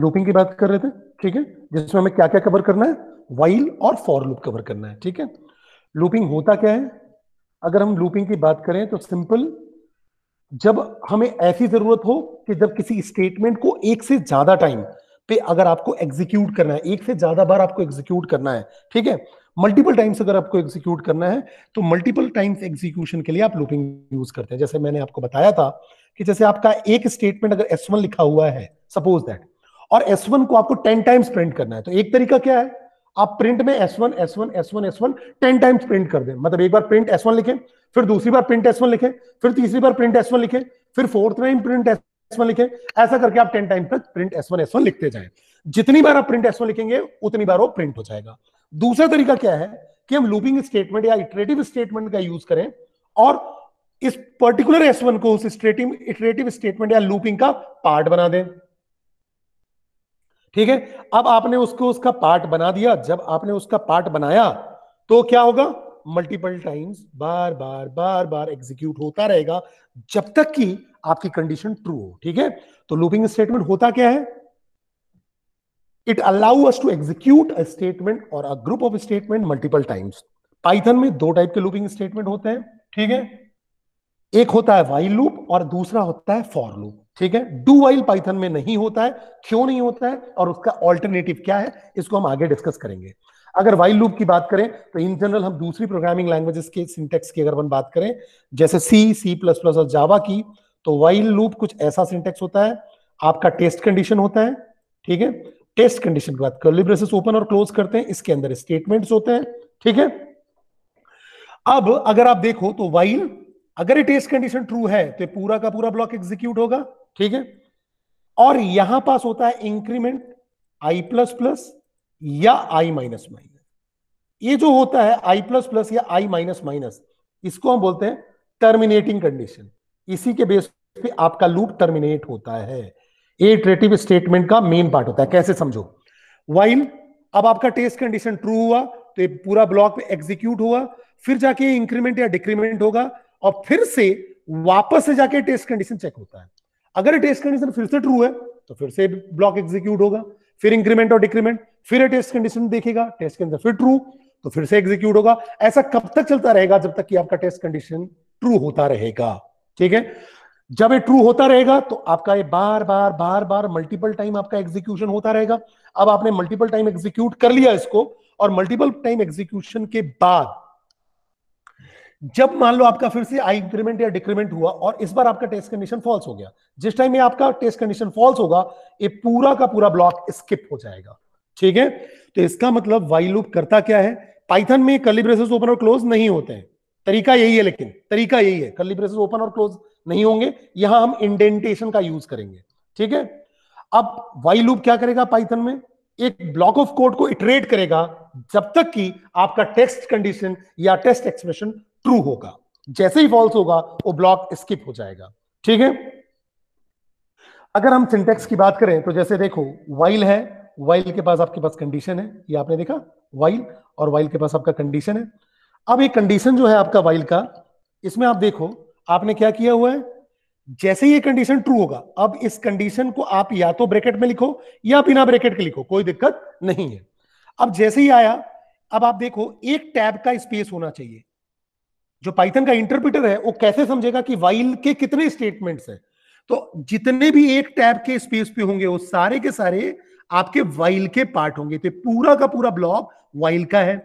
Looping की बात कर रहे थे ठीक है जिसमें हमें क्या क्या कवर करना है वाइल और फॉर लूप कवर करना है ठीक है लूपिंग होता क्या है अगर हम लूपिंग की बात करें तो सिंपल जब हमें ऐसी जरूरत हो कि जब किसी स्टेटमेंट को एक से ज्यादा टाइम पे अगर आपको एग्जीक्यूट करना है एक से ज्यादा बार आपको एग्जीक्यूट करना है ठीक है मल्टीपल टाइम्स अगर आपको एग्जीक्यूट करना है तो मल्टीपल टाइम्स एग्जीक्यूशन के लिए आप लूपिंग यूज करते हैं जैसे मैंने आपको बताया था कि जैसे आपका एक स्टेटमेंट अगर एस लिखा हुआ है सपोज दैट और S1 को आपको 10 टाइम्स प्रिंट करना है तो एक तरीका क्या है आप प्रिंट में S1 S1 S1 S1 10 times print कर दें मतलब एक बार प्रिंट S1 लिखें फिर दूसरी बार प्रिंट S1 लिखें फिर तीसरी बार प्रिंट S1 लिखें फिर फोर्थ टाइम प्रिंट S1 लिखें ऐसा करके आप 10 टाइम तक प्रिंट S1 S1 लिखते जाएं जितनी बार आप प्रिंट S1 लिखेंगे उतनी बार वो प्रिंट हो जाएगा दूसरा तरीका क्या है कि हम लूपिंग स्टेटमेंट या इटरेटिव स्टेटमेंट का यूज करें और इस पर्टिकुलर S1 को उस इटरेटिव स्टेटमेंट या लूपिंग का पार्ट बना दें ठीक है अब आपने उसको उसका पार्ट बना दिया जब आपने उसका पार्ट बनाया तो क्या होगा मल्टीपल टाइम्स बार बार बार बार एग्जीक्यूट होता रहेगा जब तक कि आपकी कंडीशन ट्रू हो ठीक है तो लूपिंग स्टेटमेंट होता क्या है it allow us to execute a statement और a group of statement multiple times Python में दो टाइप के लूपिंग स्टेटमेंट होते हैं ठीक है एक होता है वाइल लूप और दूसरा होता है फॉर लूप ठीक है डू वाइल पाइथन में नहीं होता है क्यों नहीं होता है और उसका ऑल्टरनेटिव क्या है इसको हम आगे डिस्कस करेंगे अगर वाइल लूप की बात करें तो इन जनरल हम दूसरी प्रोग्रामिंग लैंग्वेजेस के सिंटेक्स की अगर हम बात करें जैसे सी सी प्लस प्लस और जावा की तो वाइल लूप कुछ ऐसा सिंटेक्स होता है आपका टेस्ट कंडीशन होता है ठीक है टेस्ट कंडीशन की बात करो ओपन और क्लोज करते हैं इसके अंदर स्टेटमेंट्स होते हैं ठीक है अब अगर आप देखो तो वाइल अगर ये टेस्ट कंडीशन ट्रू है तो पूरा का पूरा ब्लॉक एग्जीक्यूट होगा ठीक है और यहां पास होता है इंक्रीमेंट आई प्लस प्लस या आई माइनस माइनस ये जो होता है आई प्लस प्लस या आई माइनस माइनस इसको हम बोलते हैं टर्मिनेटिंग कंडीशन इसी के बेस पे आपका लूप टर्मिनेट होता है एट्रेटिव स्टेटमेंट का मेन पार्ट होता है कैसे समझो वाइल अब आपका टेस्ट कंडीशन ट्रू हुआ तो ये पूरा ब्लॉक एग्जीक्यूट हुआ फिर जाके इंक्रीमेंट या डिक्रीमेंट होगा और फिर से वापस से जाके टेस्ट कंडीशन चेक होता है अगर टेस्ट कंडीशन फिर से ट्रू है तो फिर से ब्लॉक एग्जीक्यूट होगा फिर इंक्रीमेंट और डिक्रीमेंट फिर टेस्ट कंडीशन देखेगा टेस्ट कंडीशन फिर ट्रू तो फिर से एग्जीक्यूट होगा ऐसा कब तक चलता रहेगा जब तक कि आपका टेस्ट कंडीशन ट्रू होता रहेगा ठीक है जब ये ट्रू होता रहेगा तो आपका ये बार बार बार बार मल्टीपल टाइम आपका एग्जीक्यूशन होता रहेगा अब आपने मल्टीपल टाइम एग्जीक्यूट कर लिया इसको और मल्टीपल टाइम एग्जीक्यूशन के बाद जब मान लो आपका फिर से आई इंक्रीमेंट या डिक्रीमेंट हुआ और इस बार आपका टेस्ट कंडीशन फॉल्स हो गया जिस टाइम ये आपका टेस्ट कंडीशन फॉल्स होगा ये पूरा का पूरा ब्लॉक स्किप हो जाएगा ठीक है तो इसका मतलब वाई लूप करता क्या है पाइथन में कलिब्रेसेस ओपन और क्लोज नहीं होते हैं तरीका यही है लेकिन तरीका यही है कलिब्रेसेस ओपन और क्लोज नहीं होंगे यहां हम इंडेंटेशन का यूज करेंगे ठीक है अब वाई लूप क्या करेगा पाइथन में एक ब्लॉक ऑफ कोड को इटरेट करेगा जब तक कि आपका टेस्ट कंडीशन या टेस्ट एक्सप्रेशन ट्रू होगा जैसे ही फॉल्स होगा वो ब्लॉक स्किप हो जाएगा ठीक है अगर हम सिंटेक्स की बात करें तो जैसे देखो वाइल है वाइल के पास आपके पास कंडीशन है ये आपने देखा वाइल और वाइल के पास आपका कंडीशन है अब एक कंडीशन जो है आपका वाइल का इसमें आप देखो आपने क्या किया हुआ है जैसे ही ये कंडीशन ट्रू होगा अब इस कंडीशन को आप या तो ब्रैकेट में लिखो या बिना ब्रैकेट के लिखो कोई दिक्कत नहीं है अब जैसे ही आया अब आप देखो एक टैब का स्पेस होना चाहिए जो पाइथन का इंटरप्रिटर है वो कैसे समझेगा कि वाइल के कितने स्टेटमेंट्स हैं तो जितने भी एक टैब के स्पेस पे होंगे वो सारे के सारे आपके वाइल के पार्ट होंगे तो पूरा का पूरा ब्लॉक वाइल का है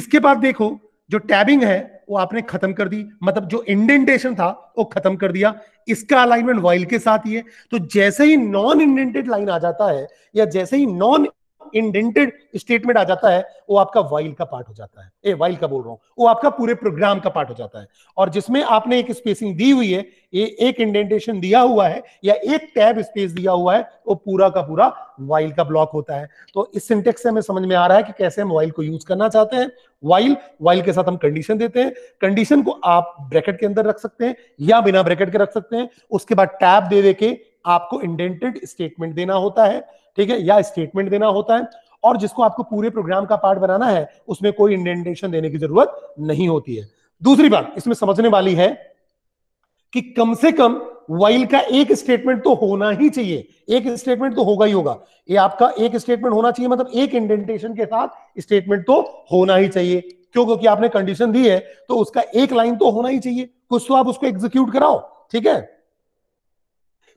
इसके बाद देखो जो टैबिंग है वो आपने खत्म कर दी मतलब जो इंडेंटेशन था वो खत्म कर दिया इसका अलाइनमेंट वाइल के साथ ही है तो जैसे ही नॉन इंडेंटेड लाइन आ जाता है या जैसे ही नॉन इंडेंटेड स्टेटमेंट आ जाता है वो आपका वाइल का पार्ट हो जाता है ए वाइल का बोल रहा हूं वो आपका पूरे प्रोग्राम का पार्ट हो जाता है और जिसमें आपने एक स्पेसिंग दी हुई है ये एक इंडेंटेशन दिया हुआ है या एक टैब स्पेस दिया हुआ है वो पूरा का पूरा वाइल का ब्लॉक होता है तो इस सिंटेक्स से हमें समझ में आ रहा है कि कैसे हम वाइल को यूज करना चाहते हैं वाइल वाइल के साथ हम कंडीशन देते हैं कंडीशन को आप ब्रैकेट के अंदर रख सकते हैं या बिना ब्रैकेट के रख सकते हैं उसके बाद टैब दे दे के आपको इंडेंटेड स्टेटमेंट देना होता है ठीक है या स्टेटमेंट देना होता है और जिसको आपको पूरे प्रोग्राम का पार्ट बनाना है उसमें कोई इंडेंटेशन देने की जरूरत नहीं होती है दूसरी बात इसमें समझने वाली है कि कम से कम वाइल का एक स्टेटमेंट तो होना ही चाहिए एक स्टेटमेंट तो होगा ही होगा ये आपका एक स्टेटमेंट होना चाहिए मतलब एक इंडेंटेशन के साथ स्टेटमेंट तो होना ही चाहिए क्यों क्योंकि आपने कंडीशन दी है तो उसका एक लाइन तो होना ही चाहिए कुछ तो आप उसको एग्जीक्यूट कराओ ठीक है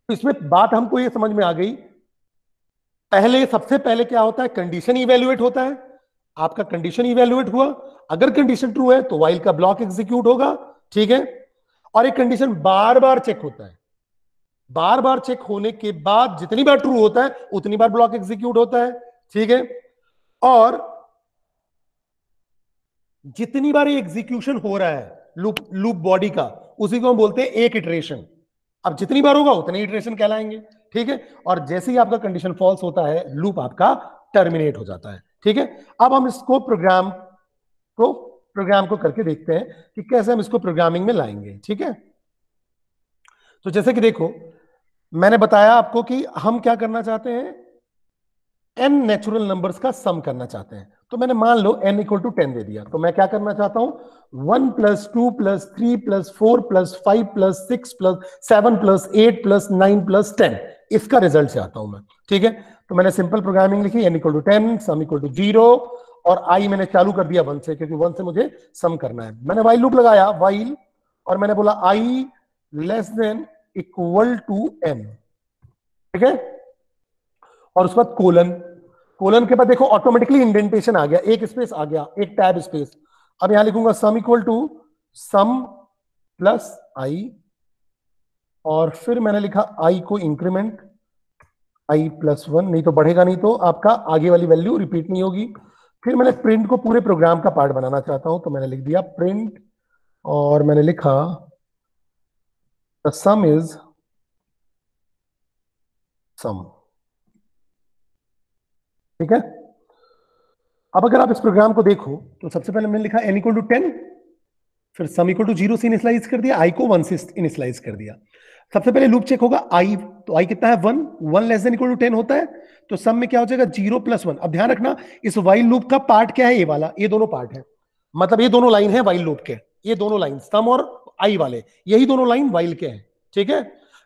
तो इसमें बात हमको ये समझ में आ गई पहले सबसे पहले क्या होता है कंडीशन इवेल्युएट होता है आपका कंडीशन इवेल्युएट हुआ अगर कंडीशन ट्रू है तो वाइल का ब्लॉक एग्जीक्यूट होगा ठीक है और एक कंडीशन बार बार चेक होता है बार बार चेक होने के बाद जितनी बार ट्रू होता है उतनी बार ब्लॉक एग्जीक्यूट होता है ठीक है और जितनी बार एग्जीक्यूशन हो रहा है लूप लूप बॉडी का उसी को हम बोलते हैं एक इटरेशन अब जितनी बार होगा उतने इटरेशन कहलाएंगे ठीक है और जैसे ही आपका कंडीशन फॉल्स होता है लूप आपका टर्मिनेट हो जाता है ठीक है अब हम इसको प्रोग्राम को प्रोग्राम को करके देखते हैं कि कैसे हम इसको प्रोग्रामिंग में लाएंगे ठीक है तो जैसे कि देखो मैंने बताया आपको कि हम क्या करना चाहते हैं एन नेचुरल नंबर्स का सम करना चाहते हैं तो मैंने मान लो एन इक्वल टू टेन दे दिया तो मैं क्या करना चाहता हूं one plus two plus three plus four plus five plus six plus seven plus eight plus nine plus ten इसका रिजल्ट से आता हूं मैं ठीक है तो मैंने सिंपल प्रोग्रामिंग लिखी N equal to ten sum equal to zero और आई मैंने चालू कर दिया वन से क्योंकि वन से मुझे सम करना है मैंने वाइल लूप लगाया वाइल और मैंने बोला I less than equal to N ठीक है और उसके बाद कोलन कोलन के बाद देखो ऑटोमेटिकली इंडेंटेशन आ गया एक स्पेस आ गया एक टैब स्पेस अब यहां लिखूंगा sum equal to sum plus I और फिर मैंने लिखा आई को इंक्रीमेंट आई प्लस वन नहीं तो बढ़ेगा नहीं तो आपका आगे वाली वैल्यू रिपीट नहीं होगी फिर मैंने प्रिंट को पूरे प्रोग्राम का पार्ट बनाना चाहता हूं तो मैंने लिख दिया प्रिंट और मैंने लिखा द सम इज सम ठीक है अब अगर आप इस प्रोग्राम को देखो तो सबसे पहले मैंने लिखा एन इक्वल टू टेन फिर सम इक्वल टू जीरो से इनिशलाइज कर दिया आई को वन से इनिशलाइज कर दिया सबसे पहले लूप चेक होगा आई तो आई कितना है one one less than equal to ten होता है तो सम में क्या हो जाएगा जीरो प्लस वन अब ध्यान रखना इस वाइल लूप का पार्ट क्या है ये वाला ये दोनों पार्ट है मतलब ये दोनों लाइन है वाइल लूप के ये दोनों लाइन सम और आई वाले यही दोनों लाइन वाइल के हैं ठीक है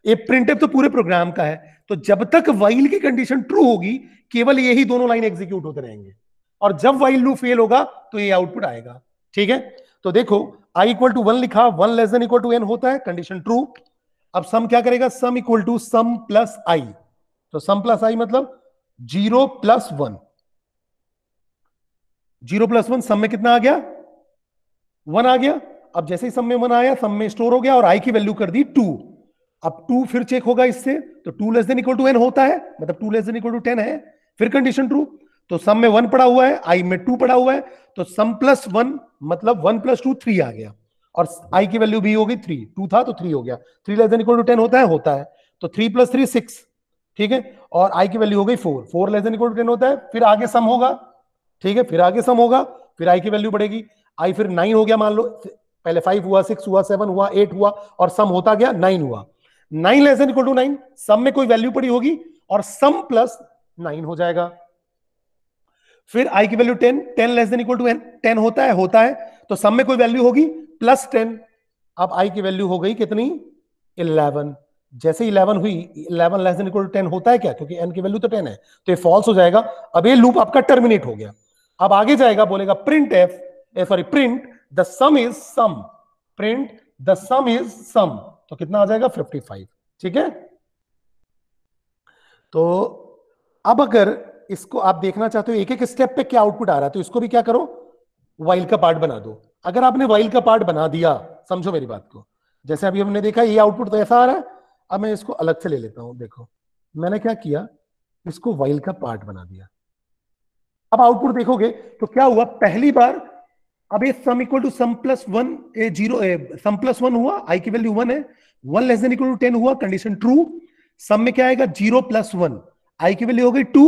ये प्रिंटेप तो पूरे प्रोग्राम का है तो जब तक वाइल की कंडीशन ट्रू होगी केवल यही दोनों लाइन एग्जीक्यूट होते रहेंगे और जब वाइल लूप फेल होगा तो ये आउटपुट आएगा ठीक है तो देखो आई इक्वल टू वन लिखा one less than equal to N होता है कंडीशन ट्रू अब सम क्या करेगा sum equal to sum plus I तो सम प्लस आई मतलब zero plus one zero plus one sum में कितना आ गया वन आ गया अब जैसे ही सम में वन आया सम में स्टोर हो गया और आई की वैल्यू कर दी टू अब टू फिर चेक होगा इससे तो two less than equal to N होता है मतलब two less than equal to ten है फिर कंडीशन ट्रू तो सम में वन पड़ा हुआ है आई में टू पड़ा हुआ है तो सम प्लस वन मतलब वन प्लस टू थ्री आ गया और आई की वैल्यू भी होगी थ्री टू था तो थ्री हो गया three less than equal to ten होता है होता है तो थ्री प्लस थ्री सिक्स ठीक है और आई की वैल्यू हो गई four four less than equal to ten होता है फिर आगे सम होगा ठीक है फिर आगे सम होगा फिर आई की वैल्यू बढ़ेगी आई फिर नाइन हो गया मान लो पहले फाइव हुआ सिक्स हुआ सेवन हुआ एट हुआ और सम होता गया नाइन हुआ nine less than equal to nine sum में कोई वैल्यू पड़ी होगी और सम प्लस नाइन हो जाएगा फिर आई की value ten ten less than equal to N ten होता है होता है तो सम में कोई वैल्यू होगी प्लस टेन अब आई की वैल्यू हो गई कितनी इलेवन जैसे इलेवन हुई इलेवन लेस इक्वल टेन होता है क्या क्योंकि एन की वैल्यू तो टेन है तो ये फॉल्स हो जाएगा अब ये लूप आपका टर्मिनेट हो गया अब आगे जाएगा बोलेगा print F sorry print the sum is sum print the sum is sum तो कितना आ जाएगा 55 ठीक है तो अब अगर इसको आप देखना चाहते हो एक एक स्टेप पे क्या आउटपुट आ रहा है तो इसको भी क्या करो वाइल का पार्ट बना दो अगर आपने वाइल का पार्ट बना दिया समझो मेरी बात को जैसे अभी हमने देखा ये आउटपुट तो ऐसा आ रहा है अब मैं इसको अलग से ले लेता हूं देखो मैंने क्या किया इसको वाइल का पार्ट बना दिया अब आउटपुट देखोगे तो क्या हुआ पहली बार अब ये sum equal to sum plus one a zero sum plus one हुआ आई की वैल्यू वन है one less than equal to ten हुआ कंडीशन ट्रू सम में क्या आएगा जीरो प्लस वन आई की वैल्यू हो गई two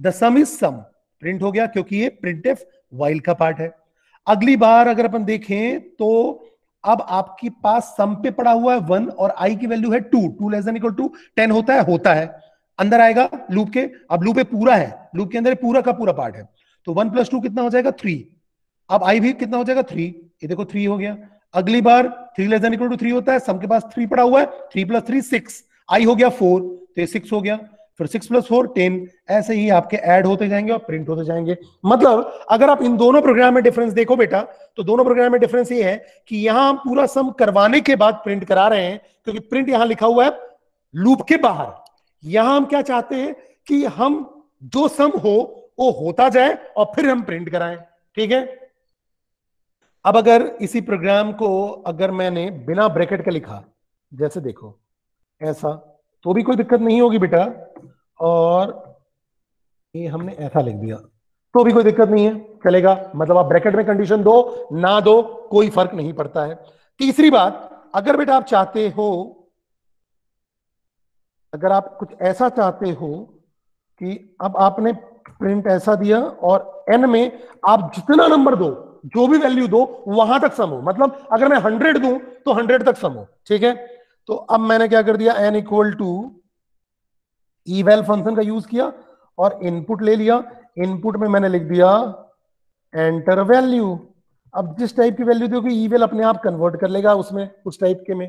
the sum is sum print हो गया क्योंकि ये प्रिंट एफ वाइल का पार्ट है अगली बार अगर अपन देखें तो अब आपके पास सम पे पड़ा हुआ है वन और आई की वैल्यू है two two less equal to ten होता है होता है अंदर आएगा लूप के अब लूप पूरा है लूप के अंदर पूरा का पूरा पार्ट है तो वन प्लस टू कितना हो जाएगा थ्री अब आई भी कितना हो जाएगा थ्री ये देखो थ्री हो गया अगली बार three less equal to three होता है सम के पास थ्री पड़ा हुआ है three plus three six I हो गया फोर तो ये सिक्स हो गया फिर सिक्स प्लस फोर टेन ऐसे ही आपके ऐड होते जाएंगे और प्रिंट होते जाएंगे मतलब अगर आप इन दोनों प्रोग्राम में डिफरेंस देखो बेटा तो दोनों प्रोग्राम में डिफरेंस ये है कि यहां हम पूरा सम करवाने के बाद प्रिंट करा रहे हैं क्योंकि प्रिंट यहां लिखा हुआ है लूप के बाहर यहां हम क्या चाहते हैं कि हम जो सम हो वो होता जाए और फिर हम प्रिंट कराएं ठीक है अब अगर इसी प्रोग्राम को अगर मैंने बिना ब्रैकेट के लिखा जैसे देखो ऐसा तो भी कोई दिक्कत नहीं होगी बेटा और ये हमने ऐसा लिख दिया तो भी कोई दिक्कत नहीं है चलेगा मतलब आप ब्रैकेट में कंडीशन दो ना दो कोई फर्क नहीं पड़ता है तीसरी बात अगर बेटा आप चाहते हो अगर आप कुछ ऐसा चाहते हो कि अब आपने प्रिंट ऐसा दिया और एन में आप जितना नंबर दो जो भी वैल्यू दो वहां तक सम हो मतलब अगर मैं हंड्रेड दू तो हंड्रेड तक सम हो ठीक है तो अब मैंने क्या कर दिया N equal to eval function का यूज किया और इनपुट ले लिया इनपुट में मैंने लिख दिया एंटर वैल्यू अब जिस टाइप की वैल्यू दोगे ईवेल अपने आप कन्वर्ट कर लेगा उसमें उस टाइप के में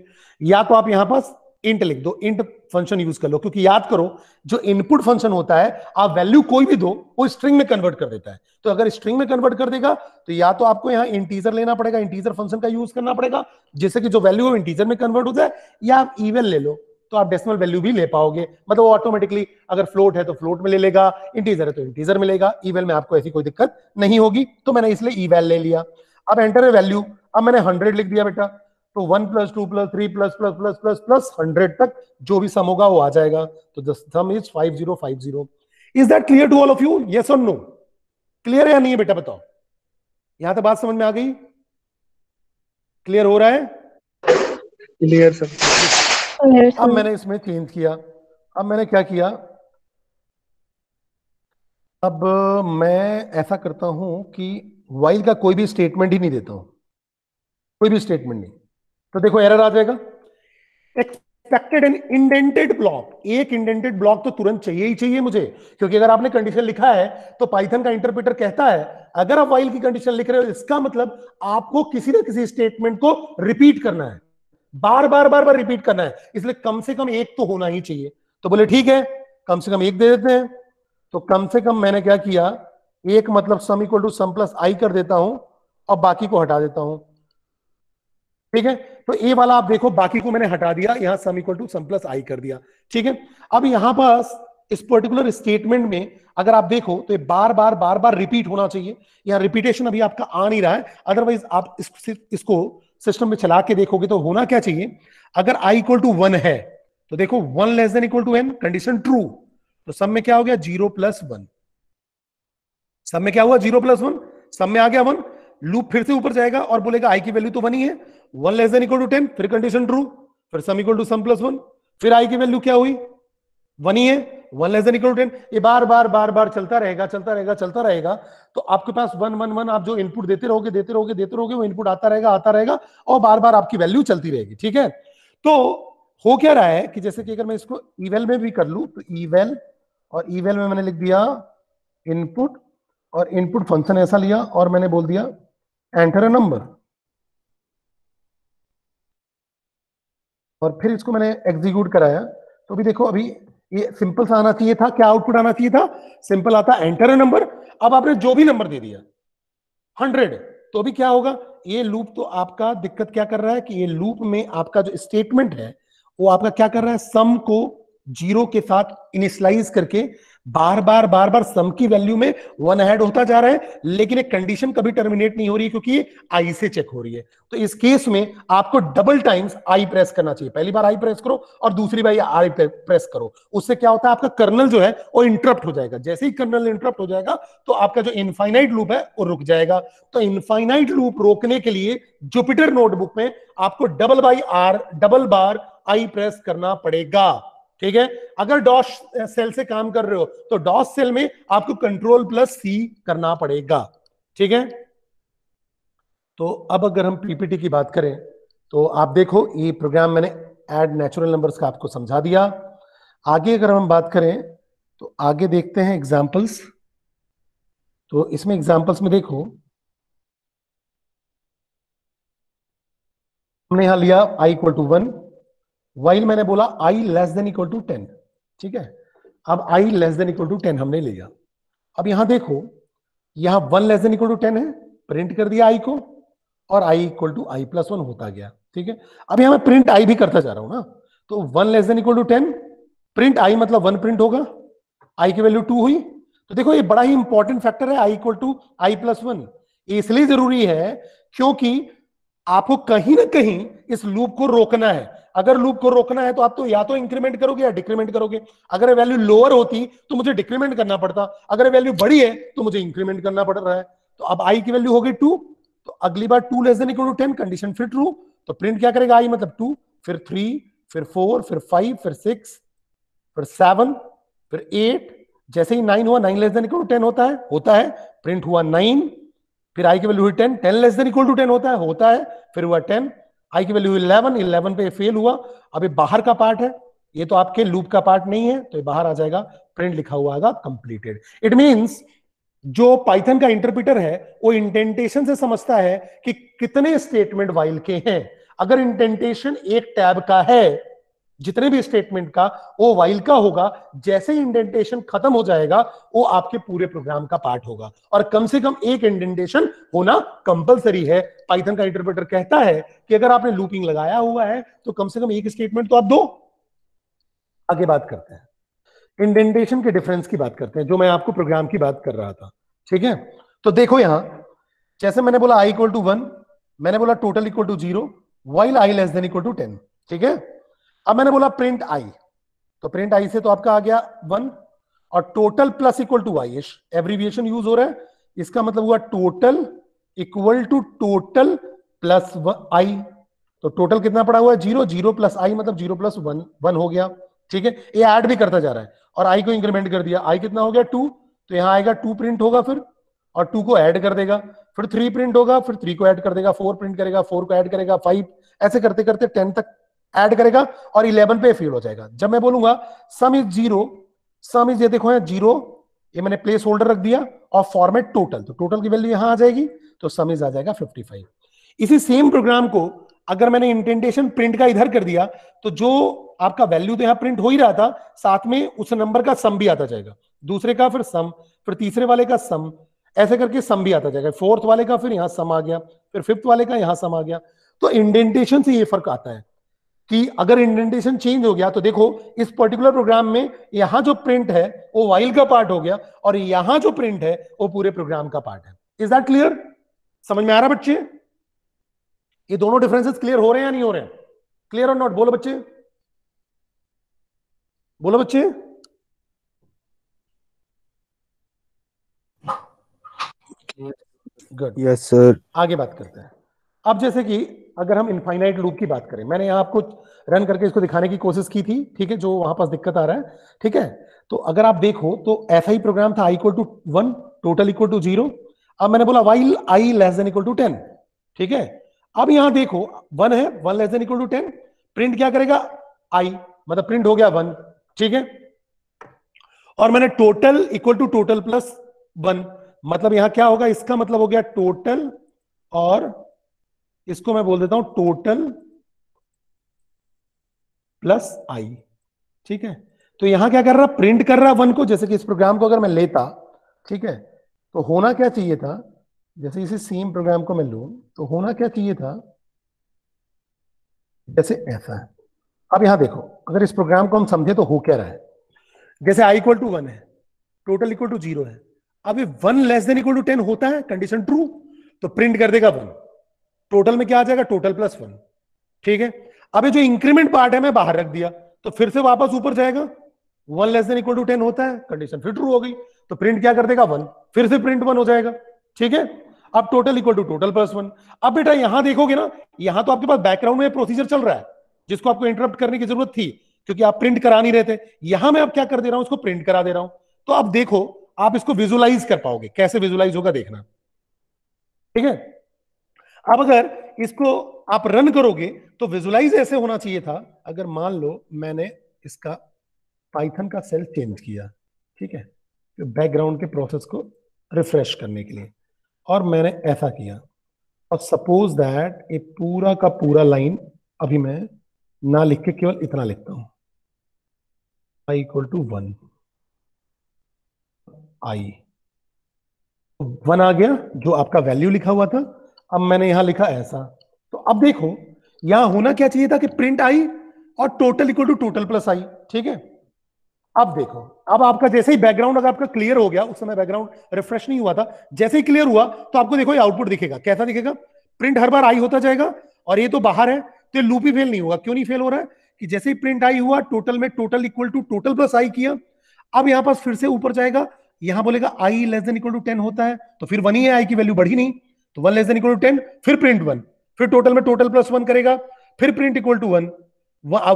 या तो आप यहां पास इंट लिख दो इंट फंक्शन यूज कर लो क्योंकि याद करो जो इनपुट फंक्शन होता है आप वैल्यू कोई भी दो वो स्ट्रिंग में कन्वर्ट कर देता है तो अगर स्ट्रिंग में कन्वर्ट कर देगा तो या तो आपको यहां इंटीजर लेना पड़ेगा इंटीजर फंक्शन का यूज करना पड़ेगा जिससे कि जो वैल्यू हो इंटीजर में कन्वर्ट होता है या आप ईवेल ले लो तो आप डेसिमल वैल्यू भी ले पाओगे मतलब वो ऑटोमेटिकली अगर फ्लोट है तो फ्लोट में ले लेगा इंटीजर है तो इंटीजर में लेगा ईवेल में आपको ऐसी कोई दिक्कत नहीं होगी तो मैंने इसलिए ईवेल ले लिया अब एंटर है वैल्यू अब मैंने हंड्रेड लिख दिया बेटा तो one plus two plus three plus plus plus plus plus hundred तक जो भी सम होगा वो आ जाएगा तो sum is five zero five zero is that clear to all of you yes और नो क्लियर है या नहीं है बेटा बताओ यहां तक बात समझ में आ गई क्लियर हो रहा है क्लियर सर तो अब मैंने इसमें चेंज किया अब मैंने क्या किया अब मैं ऐसा करता हूं कि वाइल का कोई भी स्टेटमेंट ही नहीं देता हूं कोई भी स्टेटमेंट नहीं तो देखो एरर आ जाएगा एक्सपेक्टेड एन इंडेंटेड ब्लॉक एक इंडेंटेड ब्लॉक तो तुरंत चाहिए ही चाहिए मुझे क्योंकि अगर आपने कंडीशन लिखा है तो पाइथन का इंटरप्रेटर कहता है अगर आप वाइल की कंडीशन लिख रहे हो इसका मतलब आपको किसी ना किसी स्टेटमेंट को रिपीट करना है बार बार बार बार रिपीट करना है इसलिए कम से कम एक तो होना ही चाहिए तो बोले ठीक है कम से कम एक दे देते हैं तो कम से कम मैंने क्या किया एक मतलब sum equal to sum plus I कर देता हूं और बाकी को हटा देता हूं ठीक है तो ए वाला आप देखो बाकी को मैंने हटा दिया यहां sum equal to sum plus I कर दिया ठीक है अब यहां पास इस पर्टिकुलर स्टेटमेंट में अगर आप देखो तो ये बार बार बार बार रिपीट होना चाहिए यहां रिपीटेशन अभी आपका आ नहीं रहा है अदरवाइज आप इस, इसको सिस्टम में चला के देखोगे तो होना क्या चाहिए अगर आई इक्वल टू वन है तो देखो one less than equal to N condition true तो सब में क्या हो गया जीरो प्लस वन सब में क्या हुआ जीरो प्लस वन सब में आ गया वन लूप फिर से ऊपर जाएगा और बोलेगा आई की वैल्यू तो वन ही है one less than equal to ten फिर कंडीशन ट्रू फिर sum equal to sum plus one फिर आई की वैल्यू क्या हुई वन ही है one less than equal ten ये बार बार बार बार चलता रहेगा चलता रहेगा चलता रहेगा तो आपके पास वन वन वन आप जो इनपुट देते रहोगे देते रहोगे देते रहोगे वो इनपुट आता रहेगा आता रहेगा और बार बार आपकी वैल्यू चलती रहेगी ठीक है तो हो क्या रहा है कि जैसे कि अगर मैं इसको ईवेल में भी कर लू तो ईवेल और ईवेल में मैंने लिख दिया इनपुट और इनपुट फंक्शन ऐसा लिया और मैंने बोल दिया एंटर अ नंबर और फिर इसको मैंने एग्जीक्यूट कराया तो भी देखो अभी ये सिंपल सा आना चाहिए था क्या आउटपुट आना चाहिए था सिंपल आता एंटर नंबर अब आपने जो भी नंबर दे दिया हंड्रेड तो अभी क्या होगा ये लूप तो आपका दिक्कत क्या कर रहा है कि ये लूप में आपका जो स्टेटमेंट है वो आपका क्या कर रहा है सम को जीरो के साथ इनिशलाइज करके बार बार बार बार सम की वैल्यू में वन एड होता जा रहा है लेकिन एक कंडीशन कभी टर्मिनेट नहीं हो रही क्योंकि आई से चेक हो रही है तो इस केस में आपको डबल टाइम्स आई प्रेस करना चाहिए पहली बार आई प्रेस करो और दूसरी बार आई प्रेस करो उससे क्या होता है आपका कर्नल जो है वो इंटरप्ट हो जाएगा जैसे ही कर्नल इंटरप्ट हो जाएगा तो आपका जो इनफाइनाइट लूप है वो रुक जाएगा तो इनफाइनाइट लूप रोकने के लिए जुपिटर नोटबुक में आपको डबल बाई आर डबल बार आई प्रेस करना पड़ेगा ठीक है अगर डॉश सेल से काम कर रहे हो तो डॉश सेल में आपको कंट्रोल प्लस सी करना पड़ेगा ठीक है तो अब अगर हम पीपीटी की बात करें तो आप देखो ये प्रोग्राम मैंने एड नेचुरल नंबर्स का आपको समझा दिया आगे अगर हम बात करें तो आगे देखते हैं एग्जाम्पल्स तो इसमें एग्जाम्पल्स में देखो हमने यहां लिया I equal to one while मैंने बोला I less than equal to ten ठीक है अब I less than equal to ten हमने लिया अब यहां देखो यहां one less than equal to ten है प्रिंट कर दिया आई को और I equal to I plus one होता गया ठीक है अब यहां मैं प्रिंट आई भी करता जा रहा हूं ना तो one less than equal to ten print I मतलब वन प्रिंट होगा आई की वैल्यू टू हुई तो देखो ये बड़ा ही इंपॉर्टेंट फैक्टर है I equal to I plus one इसलिए जरूरी है क्योंकि आपको कहीं ना कहीं इस लूप को रोकना है अगर लूप को रोकना है तो आप तो या तो इंक्रीमेंट करोगे या डिक्रीमेंट करोगे अगर वैल्यू लोअर होती तो मुझे डिक्रीमेंट करना पड़ता अगर वैल्यू बड़ी है तो मुझे इंक्रीमेंट करना पड़ रहा है तो अब आई की वैल्यू होगी टू तो अगली बार two less than equal to ten condition फिर ट्रू तो प्रिंट क्या करेगा आई मतलब टू फिर थ्री फिर फोर फिर फाइव फिर सिक्स फिर सेवन फिर एट जैसे ही नाइन हुआ nine less than equal to ten होता है होता है प्रिंट हुआ नाइन फिर आई की वैल्यू हुई ten ten less than equal to ten होता है होता है फिर हुआ टेन आई की वैल्यू इलेवन इलेवन पे फेल हुआ अब ये बाहर का पार्ट है ये तो आपके लूप का पार्ट नहीं है तो ये बाहर आ जाएगा प्रिंट लिखा हुआ आएगा कंप्लीटेड इट मीन्स जो पाइथन का इंटरप्रिटर है वो इंटेंटेशन से समझता है कि कितने स्टेटमेंट वाइल के हैं अगर इंटेंटेशन एक टैब का है जितने भी स्टेटमेंट का वो वाइल का होगा जैसे ही इंडेंटेशन खत्म हो जाएगा वो आपके पूरे प्रोग्राम का पार्ट होगा और कम से कम एक इंडेंटेशन होना कंपलसरी है पाइथन का इंटरप्रेटर कहता है कि अगर आपने लूपिंग लगाया हुआ है तो कम से कम एक स्टेटमेंट तो आप दो आगे बात करते हैं इंडेंटेशन के डिफरेंस की बात करते हैं जो मैं आपको प्रोग्राम की बात कर रहा था ठीक है तो देखो यहां जैसे मैंने बोला आई इक्वल टू वन मैंने बोला total equal to zero while I less than equal to ten ठीक है अब मैंने बोला प्रिंट आई तो प्रिंट आई से तो आपका आ गया वन और total plus equal to I abbreviation use हो रहा है इसका मतलब हुआ total equal to total plus I तो टोटल कितना पड़ा हुआ है जीरो जीरो प्लस आई मतलब जीरो प्लस वन वन हो गया ठीक है ये ऐड भी करता जा रहा है और आई को इंक्रीमेंट कर दिया आई कितना हो गया टू तो यहां आएगा टू प्रिंट होगा फिर और टू को ऐड कर देगा फिर थ्री प्रिंट होगा फिर थ्री को ऐड कर देगा फोर प्रिंट करेगा फोर को ऐड करेगा फाइव ऐसे करते करते टेन तक ऐड करेगा और इलेवन पे फेल हो जाएगा जब मैं बोलूंगा sum is zero sum is ये देखो यहां जीरो ये मैंने प्लेस होल्डर रख दिया और फॉर्मेट टोटल तो टोटल की वैल्यू यहां आ जाएगी तो सम इज आ जाएगा 55 इसी सेम प्रोग्राम को अगर मैंने इंटेंटेशन प्रिंट का इधर कर दिया तो जो आपका वैल्यू तो यहां प्रिंट हो ही रहा था साथ में उस नंबर का सम भी आता जाएगा दूसरे का फिर सम फिर तीसरे वाले का सम ऐसे करके सम भी आता जाएगा फोर्थ वाले का फिर यहाँ सम आ गया फिर फिफ्थ वाले का यहां सम आ गया तो इंडेंटेशन से ये फर्क आता है कि अगर इंडेंटेशन चेंज हो गया तो देखो इस पर्टिकुलर प्रोग्राम में यहां जो प्रिंट है वो वाइल का पार्ट हो गया और यहां जो प्रिंट है वो पूरे प्रोग्राम का पार्ट है इज दैट क्लियर समझ में आ रहा बच्चे ये दोनों डिफरेंसेस क्लियर हो रहे हैं या नहीं हो रहे हैं क्लियर और नॉट बोलो बच्चे बोलो बच्चे गुड यस सर आगे बात करते हैं अब जैसे कि अगर हम इनफाइनाइट लूप की बात करें मैंने यहाँ आपको रन करके इसको दिखाने की कोशिश की थी ठीक है जो वहां पास दिक्कत आ रहा है ठीक है तो अगर आप देखो तो ऐसा ही प्रोग्राम था I equal to one total equal to zero अब मैंने बोला while I less than equal to ten ठीक है अब यहां देखो वन है one less than equal to ten print क्या करेगा आई मतलब प्रिंट हो गया वन ठीक है और मैंने total equal to total plus one मतलब यहां क्या होगा इसका मतलब हो गया टोटल और इसको मैं बोल देता हूं टोटल प्लस आई ठीक है तो यहां क्या कर रहा प्रिंट कर रहा वन को जैसे कि इस प्रोग्राम को अगर मैं लेता ठीक है तो होना क्या चाहिए था जैसे इसी सेम प्रोग्राम को मैं लू तो होना क्या चाहिए था जैसे ऐसा है अब यहां देखो अगर इस प्रोग्राम को हम समझे तो हो क्या रहा है जैसे आई इक्वल टू वन है टोटल इक्वल टू जीरो है अभी one less than equal to ten होता है कंडीशन ट्रू तो प्रिंट कर देगा वन टोटल में क्या आ जाएगा टोटल प्लस वन ठीक है अब ये जो इंक्रीमेंट पार्ट है मैं बाहर रख दिया तो फिर से वापस ऊपर जाएगा one less than equal to ten होता है कंडीशन फिर ट्रू हो गई तो प्रिंट क्या कर देगा वन फिर से प्रिंट वन हो जाएगा ठीक है अब total equal to total plus one अब बेटा यहां देखोगे ना यहां तो आपके पास बैकग्राउंड में प्रोसीजर चल रहा है जिसको आपको इंटरप्ट करने की जरूरत थी क्योंकि आप प्रिंट करा नहीं रहे थे यहां मैं अब क्या कर दे रहा हूं उसको प्रिंट करा दे रहा हूं तो आप देखो आप इसको विजुलाइज कर पाओगे कैसे विजुलाइज होगा देखना ठीक है अब अगर इसको आप रन करोगे तो विजुलाइज ऐसे होना चाहिए था अगर मान लो मैंने इसका पाइथन का सेल चेंज किया ठीक है तो बैकग्राउंड के प्रोसेस को रिफ्रेश करने के लिए और मैंने ऐसा किया और सपोज दैट ये पूरा का पूरा लाइन अभी मैं ना लिख के केवल इतना लिखता हूं I equal to one I one आ गया जो आपका वैल्यू लिखा हुआ था अब मैंने यहां लिखा ऐसा तो अब देखो यहां होना क्या चाहिए था कि प्रिंट आई और total equal to total plus I ठीक है अब देखो अब आपका जैसे ही बैकग्राउंड अगर आपका क्लियर हो गया उस समय बैकग्राउंड रिफ्रेश नहीं हुआ था जैसे ही क्लियर हुआ तो आपको देखो ये आउटपुट दिखेगा कैसा दिखेगा प्रिंट हर बार आई होता जाएगा और ये तो बाहर है तो ये लूप ही फेल नहीं होगा क्यों नहीं फेल हो रहा है कि जैसे ही प्रिंट आई हुआ टोटल में total equal to total plus I किया अब यहां पास फिर से ऊपर जाएगा यहां बोलेगा I less than equal to ten होता है तो फिर वन ही है आई की वैल्यू बढ़ी नहीं तो one less than equal to ten फिर प्रिंट वन फिर टोटल में टोटल प्लस वन करेगा फिर print equal to one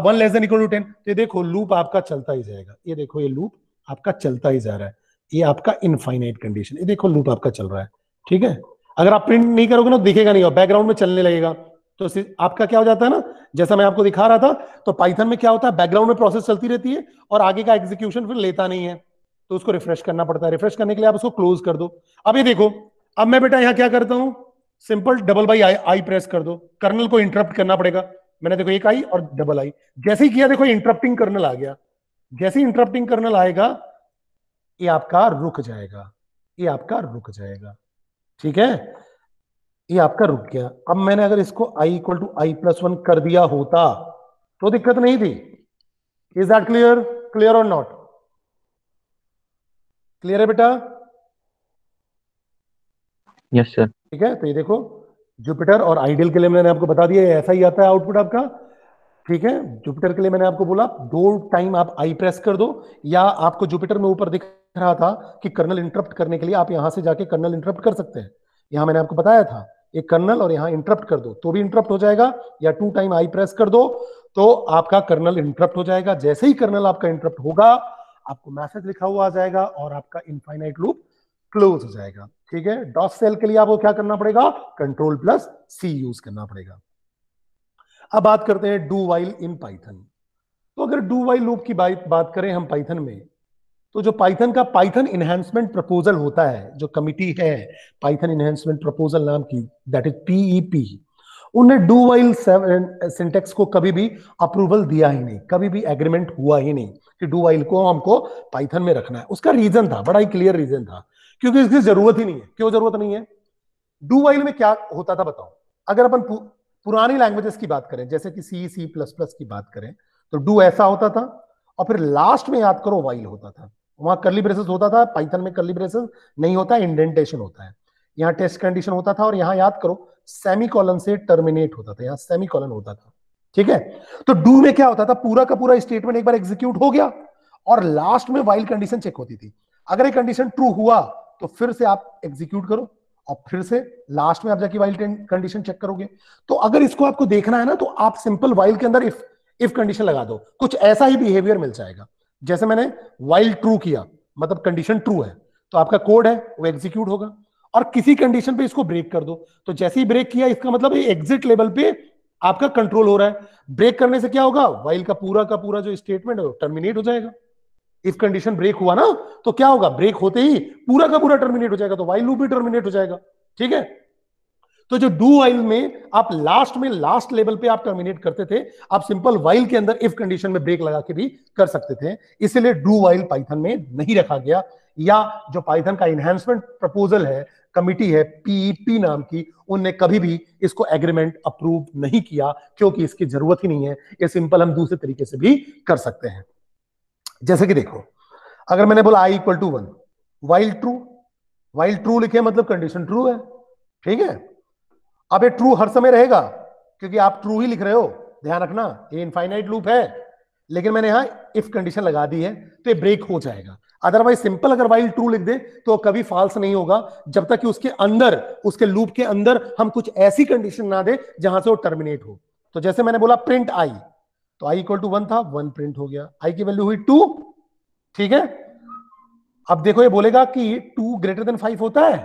one less than equal to ten ये देखो लूप आपका चलता ही जाएगा ये देखो ये लूप आपका चलता ही जा रहा है ये आपका इनफाइनाइट कंडीशन ये देखो लूप आपका चल रहा है ठीक है अगर आप प्रिंट नहीं करोगे ना तो दिखेगा नहीं और बैकग्राउंड में चलने लगेगा तो आपका क्या हो जाता है ना जैसा मैं आपको दिखा रहा था तो पाइथन में क्या होता है बैकग्राउंड में प्रोसेस चलती रहती है और आगे का एग्जीक्यूशन फिर लेता नहीं है तो उसको रिफ्रेश करना पड़ता है रिफ्रेश करने के लिए आप उसको क्लोज कर दो अब ये देखो अब मैं बेटा यहां क्या करता हूं simple double by I I press कर दो कर्नल को इंटरप्ट करना पड़ेगा मैंने देखो एक आई और डबल आई जैसे ही किया देखो इंटरप्टिंग कर्नल आ गया जैसे ही इंटरप्टिंग कर्नल आएगा ये आपका रुक जाएगा ये आपका रुक जाएगा ठीक है ये आपका रुक गया अब मैंने अगर इसको I equal to I plus one कर दिया होता तो दिक्कत नहीं थी इज दैट क्लियर क्लियर और नॉट क्लियर है बेटा यस सर ठीक है तो ये देखो जुपिटर और आइडियल के लिए मैंने आपको बता दिया ऐसा ही आता है आउटपुट आपका ठीक है जुपिटर के लिए मैंने आपको बोला दो टाइम आप आई प्रेस कर दो या आपको जुपिटर में ऊपर दिख रहा था कि कर्नल इंटरप्ट करने के लिए आप यहां से जाके कर्नल इंटरप्ट कर सकते हैं यहां मैंने आपको बताया था एक कर्नल और यहाँ इंटरप्ट कर दो तो भी इंटरप्ट हो जाएगा या टू टाइम आई प्रेस कर दो तो आपका कर्नल इंटरप्ट हो जाएगा जैसे ही कर्नल आपका इंटरप्ट होगा आपको मैसेज लिखा हुआ आ जाएगा और आपका इनफाइनाइट लूप क्लोज हो जाएगा ठीक है डॉस सेल के लिए आपको क्या करना पड़ेगा कंट्रोल प्लस सी यूज करना पड़ेगा अब बात करते हैं डू वाइल इन पाइथन तो अगर डू वाइल लूप की बात करें हम पाइथन में तो जो पाइथन का पाइथन इनहेंसमेंट प्रपोजल होता है जो कमिटी है पाइथन इनहेंसमेंट प्रपोजल नाम की दैट इज पीईपी उन्हें डू वाइल सिंटेक्स को कभी भी अप्रूवल दिया ही नहीं कभी भी एग्रीमेंट हुआ ही नहीं कि डू वाइल को हमको पाइथन में रखना है उसका रीजन था बड़ा ही क्लियर रीजन था क्योंकि इसकी जरूरत ही नहीं है क्यों जरूरत नहीं है डू वाइल में क्या होता था बताओ अगर अपन पुरानी लैंग्वेजेस की बात करें जैसे कि सी सी प्लस प्लस की बात करें तो डू ऐसा होता था और फिर लास्ट में याद करो वाइल होता था वहां कर्ली ब्रेसेस होता था पाइथन में कर्ली ब्रेसेस नहीं होता इंडेंटेशन होता है यहाँ टेस्ट कंडीशन होता था और यहाँ याद करो सेमी कॉलन से टर्मिनेट होता था यहाँ सेमी कॉलन होता था ठीक है तो डू में क्या होता था पूरा का पूरा स्टेटमेंट एक बार एग्जीक्यूट हो गया और लास्ट में वाइल कंडीशन चेक होती थी अगर ये कंडीशन ट्रू हुआ तो फिर से आप एग्जीक्यूट करो और फिर से लास्ट में आप जाके वाइल कंडीशन चेक करोगे तो अगर इसको आपको देखना है ना तो आप सिंपल वाइल के अंदर इफ इफ कंडीशन लगा दो कुछ ऐसा ही बिहेवियर मिल जाएगा जैसे मैंने वाइल ट्रू किया मतलब कंडीशन ट्रू है तो आपका कोड है वो एग्जीक्यूट होगा और किसी कंडीशन पे इसको ब्रेक कर दो तो जैसे ही ब्रेक किया इसका मतलब एग्जिट लेवल पे आपका कंट्रोल हो रहा है ब्रेक करने से क्या होगा वाइल का पूरा का पूरा जो स्टेटमेंट है टर्मिनेट हो जाएगा इफ कंडीशन ब्रेक हुआ ना तो क्या होगा ब्रेक होते ही पूरा का पूरा टर्मिनेट हो जाएगा तो वाइल लूप भी टर्मिनेट हो जाएगा ठीक है तो जो डू वाइल में आप लास्ट में लास्ट लेवल पे आप टर्मिनेट करते थे आप सिंपल वाइल के अंदर इफ कंडीशन में ब्रेक लगा के भी कर सकते थे इसलिए डू वाइल पाइथन में नहीं रखा गया या जो पाइथन का इनहेंसमेंट प्रपोजल है कमिटी है पीईपी e नाम की उनने कभी भी इसको एग्रीमेंट अप्रूव नहीं किया क्योंकि इसकी जरूरत ही नहीं है ये सिंपल हम दूसरे तरीके से भी कर सकते हैं जैसे कि देखो अगर मैंने बोला I equal to one while true while true लिखे मतलब कंडीशन ट्रू है ठीक है अब ये ट्रू हर समय रहेगा क्योंकि आप ट्रू ही लिख रहे हो ध्यान रखना ये इनफाइनाइट लूप है लेकिन मैंने यहां इफ कंडीशन लगा दी है तो ये ब्रेक हो जाएगा अदरवाइज सिंपल अगर वाइल ट्रू लिख दे तो कभी फॉल्स नहीं होगा जब तक कि उसके अंदर उसके लूप के अंदर हम कुछ ऐसी कंडीशन ना दे जहां से वो टर्मिनेट हो तो जैसे मैंने बोला प्रिंट आई तो आई इक्वल टू वन था वन प्रिंट हो गया आई की वैल्यू हुई टू ठीक है अब देखो ये बोलेगा कि टू ग्रेटर देन फाइव होता है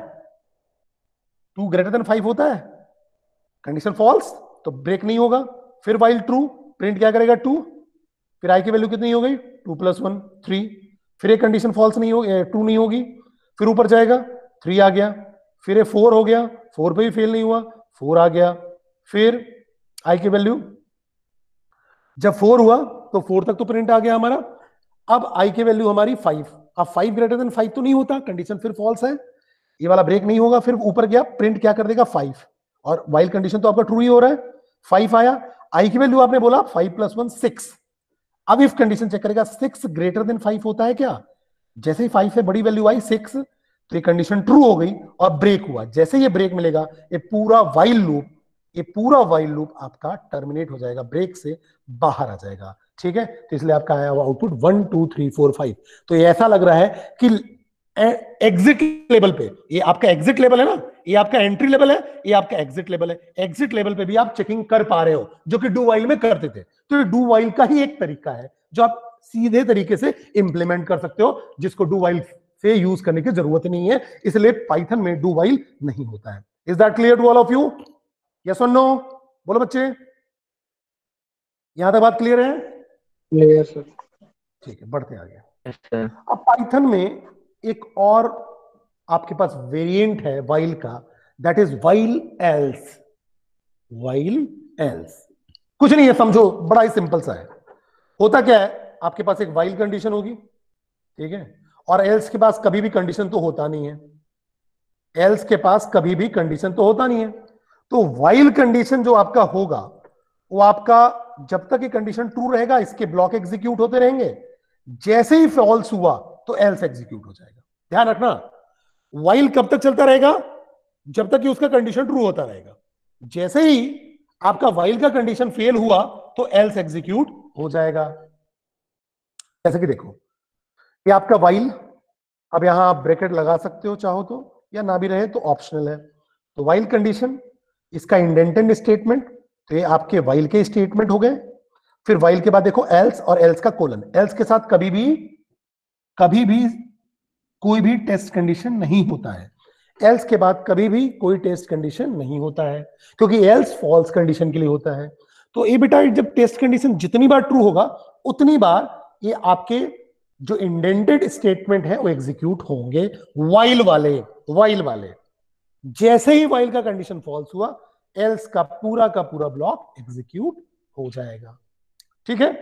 टू ग्रेटर देन फाइव होता है कंडीशन फॉल्स तो ब्रेक नहीं होगा फिर वाइल ट्रू प्रिंट क्या करेगा टू फिर आई की वैल्यू कितनी हो गई टू प्लस वन थ्री फिर ये कंडीशन फॉल्स नहीं होगी टू नहीं होगी फिर ऊपर जाएगा थ्री आ गया फिर ये फोर हो गया फोर पे भी फेल नहीं हुआ फोर आ गया फिर आई की वैल्यू जब फोर हुआ तो फोर तक तो प्रिंट आ गया हमारा अब आई के वैल्यू हमारी फाइव अब फाइव ग्रेटर देन फाइव तो नहीं होता कंडीशन फिर फॉल्स है ये वाला ब्रेक नहीं होगा फिर ऊपर गया प्रिंट क्या कर देगा फाइव और वाइल्ड कंडीशन तो आपका ट्रू ही हो रहा है फाइव आया आई की वैल्यू आपने बोला फाइव प्लस वन सिक्स अब इफ कंडीशन चेक करेगा सिक्स ग्रेटर देन फाइव होता है क्या जैसे ही फाइव से बड़ी वैल्यू आई सिक्स तो ये कंडीशन ट्रू हो गई और ब्रेक हुआ जैसे ये ब्रेक मिलेगा ये पूरा वाइल्ड लूप ये पूरा वाइल्ड लूप आपका टर्मिनेट हो जाएगा ब्रेक से बाहर आ जाएगा ठीक है तो इसलिए आपका आया हुआ output one two three four five तो ये ऐसा लग रहा है कि एग्जिट लेवल पे ये आपका एग्जिट लेवल है ना ये आपका एंट्री लेवल है ये आपका एग्जिट लेवल है एग्जिट लेवल पे भी आप चेकिंग कर पा रहे हो जो कि डू वाइल में करते थे तो ये डू वाइल का ही एक तरीका है जो आप सीधे तरीके से इंप्लीमेंट कर सकते हो जिसको डू वाइल से यूज करने की जरूरत नहीं है इसलिए पाइथन में डू वाइल नहीं होता है is that clear to all of you yes और नो बोलो बच्चे यहां तक बात क्लियर है क्लियर सर ठीक है बढ़ते आगे अब पाइथन में एक और आपके पास वेरिएंट है वाइल का that is while else while else कुछ नहीं है समझो बड़ा ही सिंपल सा है होता क्या है आपके पास एक वाइल कंडीशन होगी ठीक है और एल्स के पास कभी भी कंडीशन तो होता नहीं है एल्स के पास कभी भी कंडीशन तो होता नहीं है तो वाइल कंडीशन जो आपका होगा वो आपका जब तक ये कंडीशन ट्रू रहेगा इसके ब्लॉक एग्जीक्यूट होते रहेंगे जैसे ही फॉल्स हुआ तो एल्स एग्जीक्यूट हो जाएगा ध्यान रखना वाइल कब तक चलता रहेगा जब तक कि उसका कंडीशन ट्रू होता रहेगा जैसे ही आपका वाइल का कंडीशन फेल हुआ तो एल्स एग्जीक्यूट हो जाएगा जैसे कि देखो ये आपका वाइल अब यहां आप ब्रैकेट लगा सकते हो चाहो तो या ना भी रहे तो ऑप्शनल है तो वाइल कंडीशन इसका इंडेंटेड स्टेटमेंट तो ये आपके वाइल के स्टेटमेंट हो गए फिर वाइल के बाद देखो एल्स और एल्स का कोलन एल्स के साथ कभी भी कभी भी कोई भी टेस्ट कंडीशन नहीं होता है एल्स के बाद कभी भी कोई टेस्ट कंडीशन नहीं होता है क्योंकि एल्स फॉल्स कंडीशन के लिए होता है तो ए बेटा जब टेस्ट कंडीशन जितनी बार ट्रू होगा उतनी बार ये आपके जो इंडेंटेड स्टेटमेंट है वो एग्जीक्यूट होंगे वाइल वाले वाइल वाले जैसे ही वाइल का कंडीशन फॉल्स हुआ एल्स का पूरा का पूरा ब्लॉक एग्जीक्यूट हो जाएगा ठीक है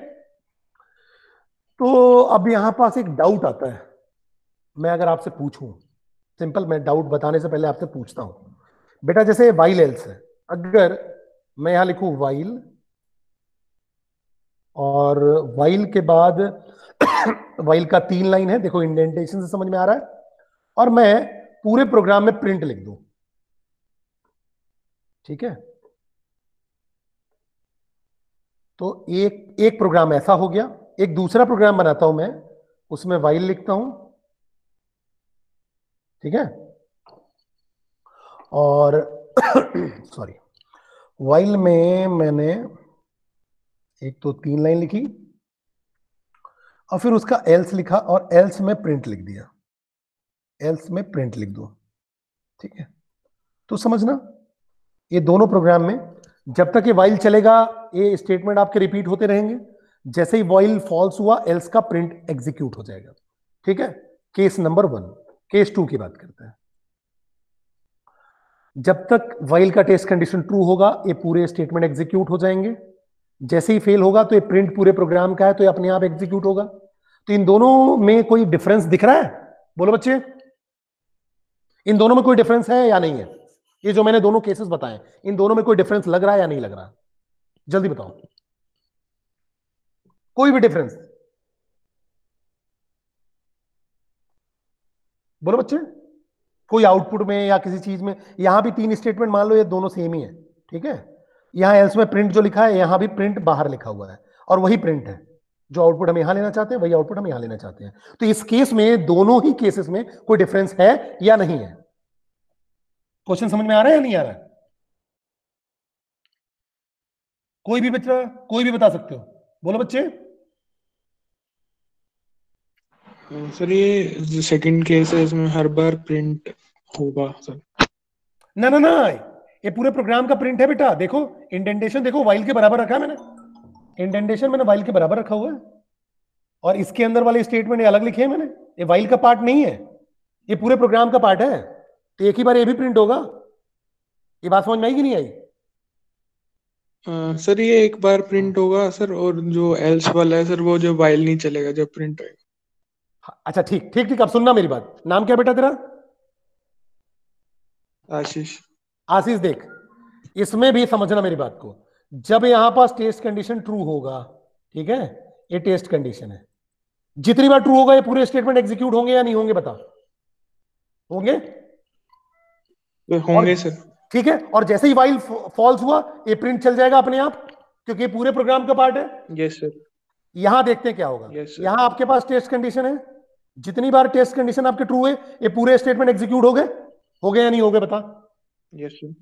तो अब यहां पास एक डाउट आता है मैं अगर आपसे पूछूं सिंपल मैं डाउट बताने से पहले आपसे पूछता हूं बेटा जैसे वाइल एल्स है अगर मैं यहां लिखू वाइल और वाइल के बाद वाइल का तीन लाइन है देखो इंडेंटेशन से समझ में आ रहा है और मैं पूरे प्रोग्राम में प्रिंट लिख दूं ठीक है तो एक एक प्रोग्राम ऐसा हो गया एक दूसरा प्रोग्राम बनाता हूं मैं उसमें वाइल लिखता हूं ठीक है और सॉरी वाइल में मैंने एक तो तीन लाइन लिखी और फिर उसका एल्स लिखा और एल्स में प्रिंट लिख दिया एल्स में प्रिंट लिख दो ठीक है तो समझना ये दोनों प्रोग्राम में जब तक ये वाइल चलेगा ये स्टेटमेंट आपके रिपीट होते रहेंगे जैसे ही वाइल फॉल्स हुआ एल्स का प्रिंट एग्जीक्यूट हो जाएगा ठीक है case number one case two की बात करते हैं जब तक वाइल का टेस्ट कंडीशन ट्रू होगा ये पूरे स्टेटमेंट एग्जीक्यूट हो जाएंगे जैसे ही फेल होगा तो ये प्रिंट पूरे प्रोग्राम का है तो ये अपने आप एग्जीक्यूट होगा तो इन दोनों में कोई डिफरेंस दिख रहा है बोलो बच्चे इन दोनों में कोई डिफरेंस है या नहीं है ये जो मैंने दोनों केसेस बताए इन दोनों में कोई डिफरेंस लग रहा है या नहीं लग रहा जल्दी बताओ कोई भी डिफरेंस बोलो बच्चे कोई आउटपुट में या किसी चीज में यहां भी तीन स्टेटमेंट मान लो ये दोनों सेम ही है ठीक है यहां एल्स में प्रिंट जो लिखा है यहां भी प्रिंट बाहर लिखा हुआ है और वही प्रिंट है जो आउटपुट हम यहां लेना चाहते हैं वही आउटपुट हम यहां लेना चाहते हैं तो इस केस में दोनों ही केसेस में कोई डिफरेंस है या नहीं है क्वेश्चन समझ में आ रहा है या नहीं आ रहा है? कोई भी बच्चा कोई भी बता सकते हो बोलो बच्चे सर ये सेकंड केस है इसमें हर बार प्रिंट होगा सर ना ना ना ये पूरे प्रोग्राम का प्रिंट है बेटा देखो इंडेंटेशन देखो वाइल के बराबर रखा है मैंने इंडेंटेशन मैंने वाइल के बराबर रखा हुआ है और इसके अंदर वाले स्टेटमेंट अलग लिखे हैं मैंने ये वाइल का पार्ट नहीं है ये पूरे प्रोग्राम का पार्ट है तो एक ही बार ये भी प्रिंट होगा ये बात समझ में आई कि नहीं आई सर ये एक बार प्रिंट होगा सर और जो एल्स वाला है सर वो जो वाइल नहीं चलेगा जब प्रिंट होगा हाँ, अच्छा ठीक ठीक ठीक अब सुनना मेरी बात नाम क्या बेटा तेरा आशीष आशीष देख इसमें भी समझना मेरी बात को जब यहां पास टेस्ट कंडीशन ट्रू होगा ठीक है ये टेस्ट कंडीशन है जितनी बार ट्रू होगा ये पूरे स्टेटमेंट एग्जीक्यूट होंगे या नहीं होंगे बता होंगे होंगे सर ठीक है और जैसे ही वाइल फॉल्स हुआ ये प्रिंट चल जाएगा अपने आप क्योंकि ये पूरे प्रोग्राम का पार्ट है यस सर यहां देखते हैं क्या होगा yes, यहां आपके पास टेस्ट कंडीशन है जितनी बार टेस्ट कंडीशन आपके ट्रू है ये पूरे स्टेटमेंट एग्जीक्यूट हो गए हो गए या नहीं हो गए बता यस yes,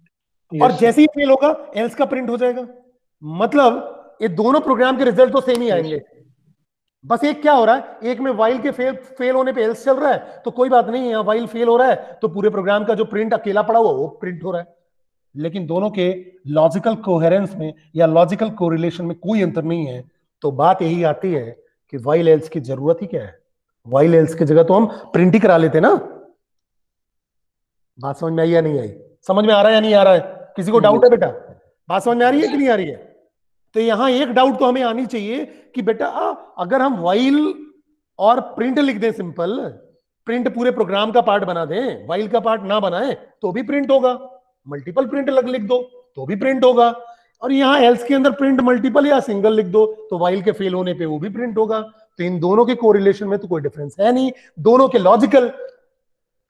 yes, और जैसे ही फेल होगा एल्स का प्रिंट हो जाएगा मतलब ये दोनों प्रोग्राम के रिजल्ट तो सेम ही आएंगे बस एक क्या हो रहा है एक में वाइल के फेल फेल होने पे एल्स चल रहा है तो कोई बात नहीं है वाइल फेल हो रहा है तो पूरे प्रोग्राम का जो प्रिंट अकेला पड़ा हुआ वो प्रिंट हो रहा है लेकिन दोनों के लॉजिकल कोहेरेंस में या लॉजिकल कोरिलेशन में कोई अंतर नहीं है तो बात यही आती है कि वाइल एल्स की जरूरत ही क्या है वाइल एल्स की जगह तो हम प्रिंट ही करा लेते ना बात समझ में आई या नहीं आई समझ में आ रहा है या नहीं आ रहा है किसी को डाउट है बेटा बात समझ में आ रही है कि नहीं आ रही है तो यहां एक डाउट तो हमें आनी चाहिए कि बेटा अगर हम वाइल और प्रिंट लिख दें सिंपल प्रिंट पूरे प्रोग्राम का पार्ट बना दें वाइल का पार्ट ना बनाए तो भी प्रिंट होगा मल्टीपल प्रिंट अलग लिख दो तो भी प्रिंट होगा और यहां एल्स के अंदर प्रिंट मल्टीपल या सिंगल लिख दो तो वाइल के फेल होने पे वो भी प्रिंट होगा तो इन दोनों के कोरिलेशन में तो कोई डिफरेंस है नहीं दोनों के लॉजिकल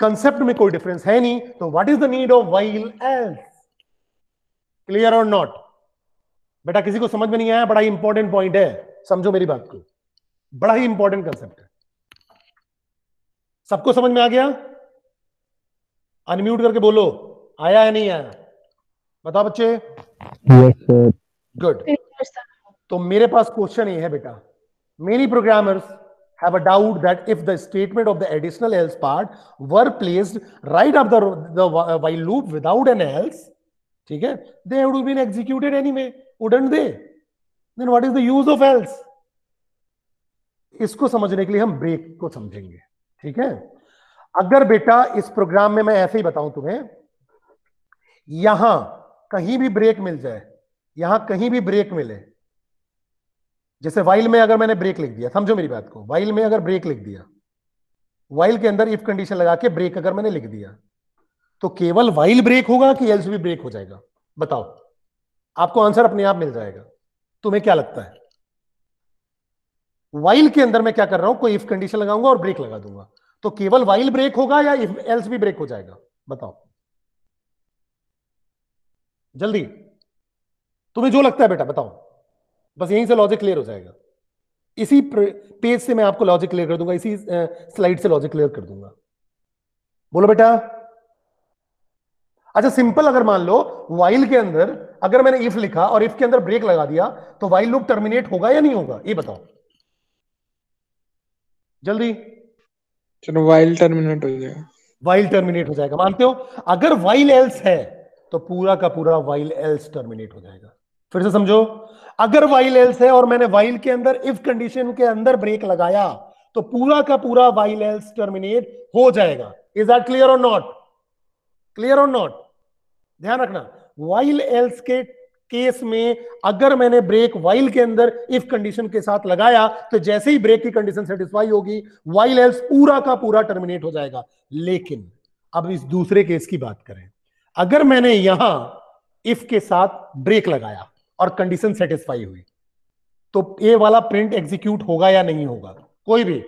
कंसेप्ट में कोई डिफरेंस है नहीं तो what is the need of while else clear और नॉट बेटा किसी को समझ में नहीं आया बड़ा ही इंपॉर्टेंट पॉइंट है समझो मेरी बात को बड़ा ही इंपॉर्टेंट कंसेप्ट है सबको समझ में आ गया अनम्यूट करके बोलो आया है नहीं आया बताओ बच्चे गुड yes, तो मेरे पास क्वेश्चन ये है बेटा मेनी प्रोग्रामर्स है doubt that if the statement of the additional else part were placed right of the while loop without an else ठीक है they have been executed anyway wouldn't they then what is the use of else इसको समझने के लिए हम break को समझेंगे ठीक है अगर बेटा इस प्रोग्राम में मैं ऐसे ही बताऊं तुम्हें यहां कहीं भी ब्रेक मिल जाए यहां कहीं भी ब्रेक मिले जैसे वाइल में अगर मैंने ब्रेक लिख दिया समझो मेरी बात को वाइल में अगर ब्रेक लिख दिया वाइल के अंदर इफ कंडीशन लगा के ब्रेक अगर मैंने लिख दिया तो केवल वाइल ब्रेक होगा कि एल्स भी ब्रेक हो जाएगा बताओ आपको आंसर अपने आप मिल जाएगा तुम्हें क्या लगता है वाइल के अंदर मैं क्या कर रहा हूं कोई इफ कंडीशन लगाऊंगा और ब्रेक लगा दूंगा तो केवल वाइल ब्रेक होगा या इफ एल्स भी ब्रेक हो जाएगा बताओ जल्दी तुम्हें जो लगता है बेटा बताओ बस यहीं से लॉजिक क्लियर हो जाएगा इसी पेज से मैं आपको लॉजिक क्लियर कर दूंगा इसी स्लाइड से लॉजिक क्लियर कर दूंगा बोलो बेटा अच्छा सिंपल अगर मान लो वाइल के अंदर अगर मैंने इफ लिखा और इफ के अंदर ब्रेक लगा दिया तो वाइल लूप टर्मिनेट होगा या नहीं होगा ये बताओ जल्दी चलो वाइल टर्मिनेट हो जाएगा वाइल टर्मिनेट हो जाएगा मानते हो अगर वाइल एल्स है तो पूरा का पूरा वाइल एल्स टर्मिनेट हो जाएगा फिर से समझो अगर वाइल एल्स है और मैंने वाइल के अंदर इफ कंडीशन के अंदर ब्रेक लगाया तो पूरा का पूरा वाइल एल्स टर्मिनेट हो जाएगा इज दैट क्लियर और नॉट क्लियर और नॉट ध्यान रखना वाइल एल्स के केस में अगर मैंने ब्रेक वाइल के अंदर इफ कंडीशन के साथ लगाया तो जैसे ही ब्रेक की कंडीशन सेटिस्फाई होगी वाइल एल्स पूरा का पूरा टर्मिनेट हो जाएगा लेकिन अब इस दूसरे केस की बात करें अगर मैंने यहां इफ के साथ ब्रेक लगाया और कंडीशन सेटिस्फाई हुई तो ए वाला प्रिंट एग्जीक्यूट होगा या नहीं होगा कोई भी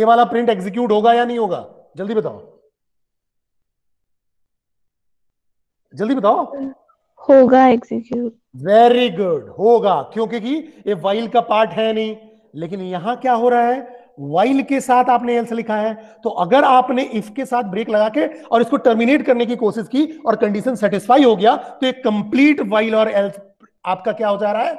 ए वाला प्रिंट एग्जीक्यूट होगा या नहीं होगा जल्दी बताओ जल्दी बताओ होगा एग्जीक्यूट वेरी गुड होगा क्योंकि कि ये वाइल का पार्ट है नहीं लेकिन यहां क्या हो रहा है वाइल के साथ आपने एल्स लिखा है तो अगर आपने इफ के साथ ब्रेक लगा के और इसको टर्मिनेट करने की कोशिश की और कंडीशन सेटिस्फाई हो गया तो एक कंप्लीट वाइल और एल्स आपका क्या हो जा रहा है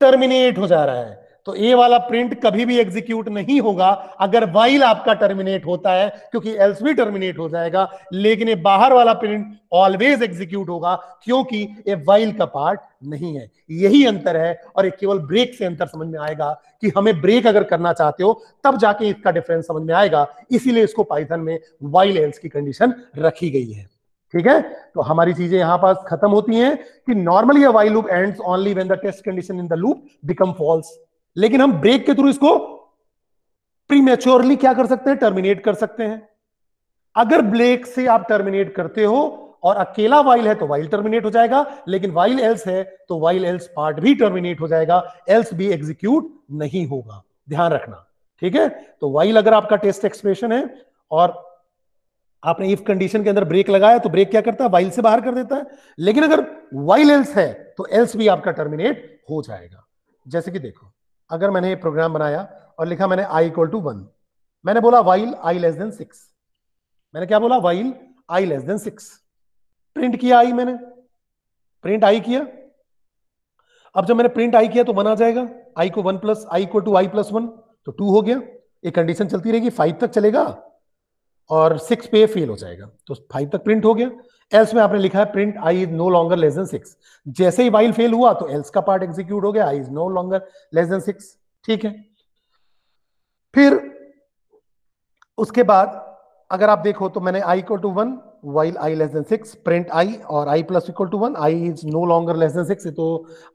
टर्मिनेट हो जा रहा है तो ए वाला प्रिंट कभी भी एग्जीक्यूट नहीं होगा अगर वाइल आपका टर्मिनेट होता है क्योंकि एल्स भी टर्मिनेट हो जाएगा लेकिन ये बाहर वाला प्रिंट ऑलवेज एग्जीक्यूट होगा क्योंकि ये वाइल का पार्ट नहीं है यही अंतर है और ये केवल ब्रेक से अंतर समझ में आएगा कि हमें ब्रेक अगर करना चाहते हो तब जाके इसका डिफरेंस समझ में आएगा इसीलिए इसको पाइथन में वाइल एल्स की कंडीशन रखी गई है ठीक है तो हमारी चीजें यहां पास खत्म होती हैं कि normally while loop ends only when the test condition in the loop become false लेकिन हम ब्रेक के थ्रू इसको प्रीमेच्योरली क्या कर सकते हैं टर्मिनेट कर सकते हैं अगर ब्रेक से आप टर्मिनेट करते हो और अकेला वाइल है तो वाइल टर्मिनेट हो जाएगा लेकिन वाइल एल्स है तो वाइल एल्स पार्ट भी टर्मिनेट हो जाएगा एल्स भी एग्जीक्यूट नहीं होगा ध्यान रखना ठीक है तो वाइल अगर आपका टेस्ट एक्सप्रेशन है और आपने इफ कंडीशन के अंदर ब्रेक लगाया तो ब्रेक क्या करता है वाइल से बाहर कर देता है लेकिन अगर वाइल एल्स है तो एल्स भी आपका टर्मिनेट हो जाएगा जैसे कि देखो अगर मैंने ये प्रोग्राम बनाया और लिखा मैंने आई इक्वल टू वन मैंने बोला वाइल आई लेस देन सिक्स मैंने क्या बोला वाइल आई लेस देन सिक्स प्रिंट किया आई मैंने प्रिंट आई किया अब जब मैंने प्रिंट आई किया तो वन आ जाएगा आई को one plus I equal to I plus one तो टू हो गया एक कंडीशन चलती रहेगी फाइव तक चलेगा और सिक्स पे फेल हो जाएगा तो फाइव तक प्रिंट हो गया एल्स में आपने लिखा है print I is no longer less than six जैसे ही वाइल फेल हुआ तो एल्स का पार्ट एग्जीक्यूट हो गया I is no longer less than six ठीक है फिर उसके बाद अगर आप देखो तो मैंने I equal to one while I less than six print I और I plus equal to one I is no longer less than six तो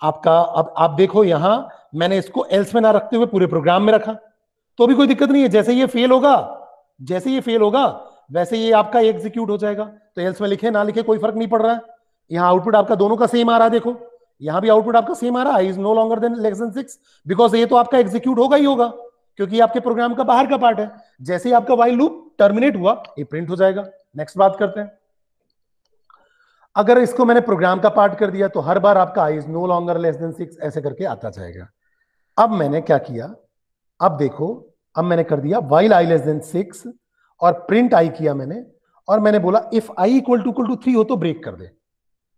आपका अब आप देखो यहां मैंने इसको एल्स में ना रखते हुए पूरे प्रोग्राम में रखा तो भी कोई दिक्कत नहीं है जैसे ये फेल होगा जैसे ये फेल होगा वैसे ये आपका एग्जीक्यूट हो जाएगा तो एल्स में लिखे ना लिखे कोई फर्क नहीं पड़ रहा है यहाँ आउटपुट आपका दोनों का सेम आ रहा है देखो यहाँ भी आउटपुट आपका सेम आ रहा है is no longer than less than six because ये तो आपका एग्जीक्यूट होगा ही होगा क्योंकि आपके प्रोग्राम का बाहर का पार्ट है जैसे ही आपका वाइल लूप टर्मिनेट हुआ ये प्रिंट हो जाएगा नेक्स्ट बात करते हैं अगर इसको मैंने प्रोग्राम का पार्ट कर दिया तो हर बार आपका I is no longer less than six ऐसे करके आता जाएगा अब मैंने क्या किया अब देखो अब मैंने कर दिया वाइल आई लेस देन सिक्स और प्रिंट आई किया मैंने और मैंने बोला if I equal to equal to three हो तो ब्रेक कर दे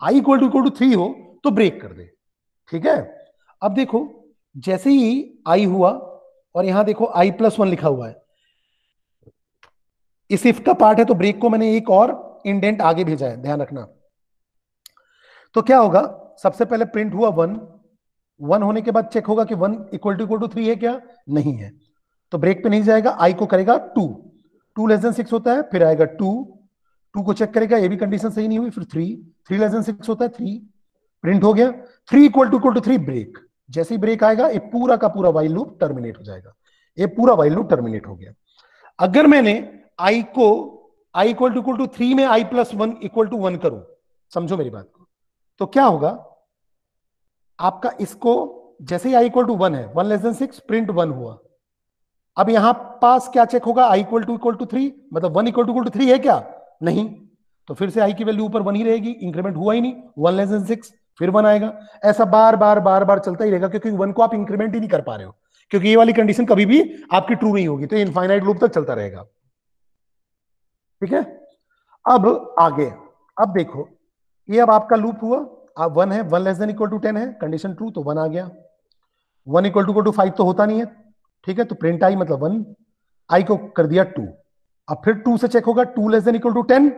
I equal to equal to three हो तो ब्रेक कर दे ठीक है अब देखो जैसे ही आई हुआ और यहां देखो आई प्लस वन लिखा हुआ है इस इफ का पार्ट है तो ब्रेक को मैंने एक और इंडेंट आगे भेजा है ध्यान रखना तो क्या होगा सबसे पहले प्रिंट हुआ वन वन होने के बाद चेक होगा कि one equal to equal to three है क्या नहीं है तो ब्रेक पे नहीं जाएगा आई को करेगा two two less than six होता है फिर आएगा टू टू को चेक करेगा ये भी कंडीशन सही नहीं हुई फिर three three less than six होता है थ्री प्रिंट हो गया three equal to equal to three break जैसे ही ब्रेक आएगा ये पूरा का पूरा वाइल लूप टर्मिनेट हो जाएगा ये पूरा वाइल लूप टर्मिनेट हो गया अगर मैंने आई को I equal to equal to three में I plus one equal to one करूं समझो मेरी बात को तो क्या होगा आपका इसको जैसे ही आई इक्वल टू वन है one less than six print one हुआ अब यहां पास क्या चेक होगा I equal to equal to three मतलब one equal to equal to three है क्या नहीं तो फिर से आई की वैल्यू ऊपर वन ही रहेगी इंक्रीमेंट हुआ ही नहीं वन लेस देन सिक्स फिर वन आएगा ऐसा बार बार बार बार चलता ही रहेगा क्योंकि वन को आप इंक्रीमेंट ही नहीं कर पा रहे हो क्योंकि ये वाली कंडीशन कभी भी आपकी ट्रू नहीं होगी तो इनफाइनाइट लूप तक चलता रहेगा ठीक है अब आगे अब देखो ये अब आपका लूप हुआ आप वन है one less than equal to ten है कंडीशन ट्रू तो वन आ गया one equal to to five तो होता नहीं है ठीक है तो प्रिंट आई मतलब वन आई को कर दिया टू अब फिर टू से चेक होगा two less than equal to ten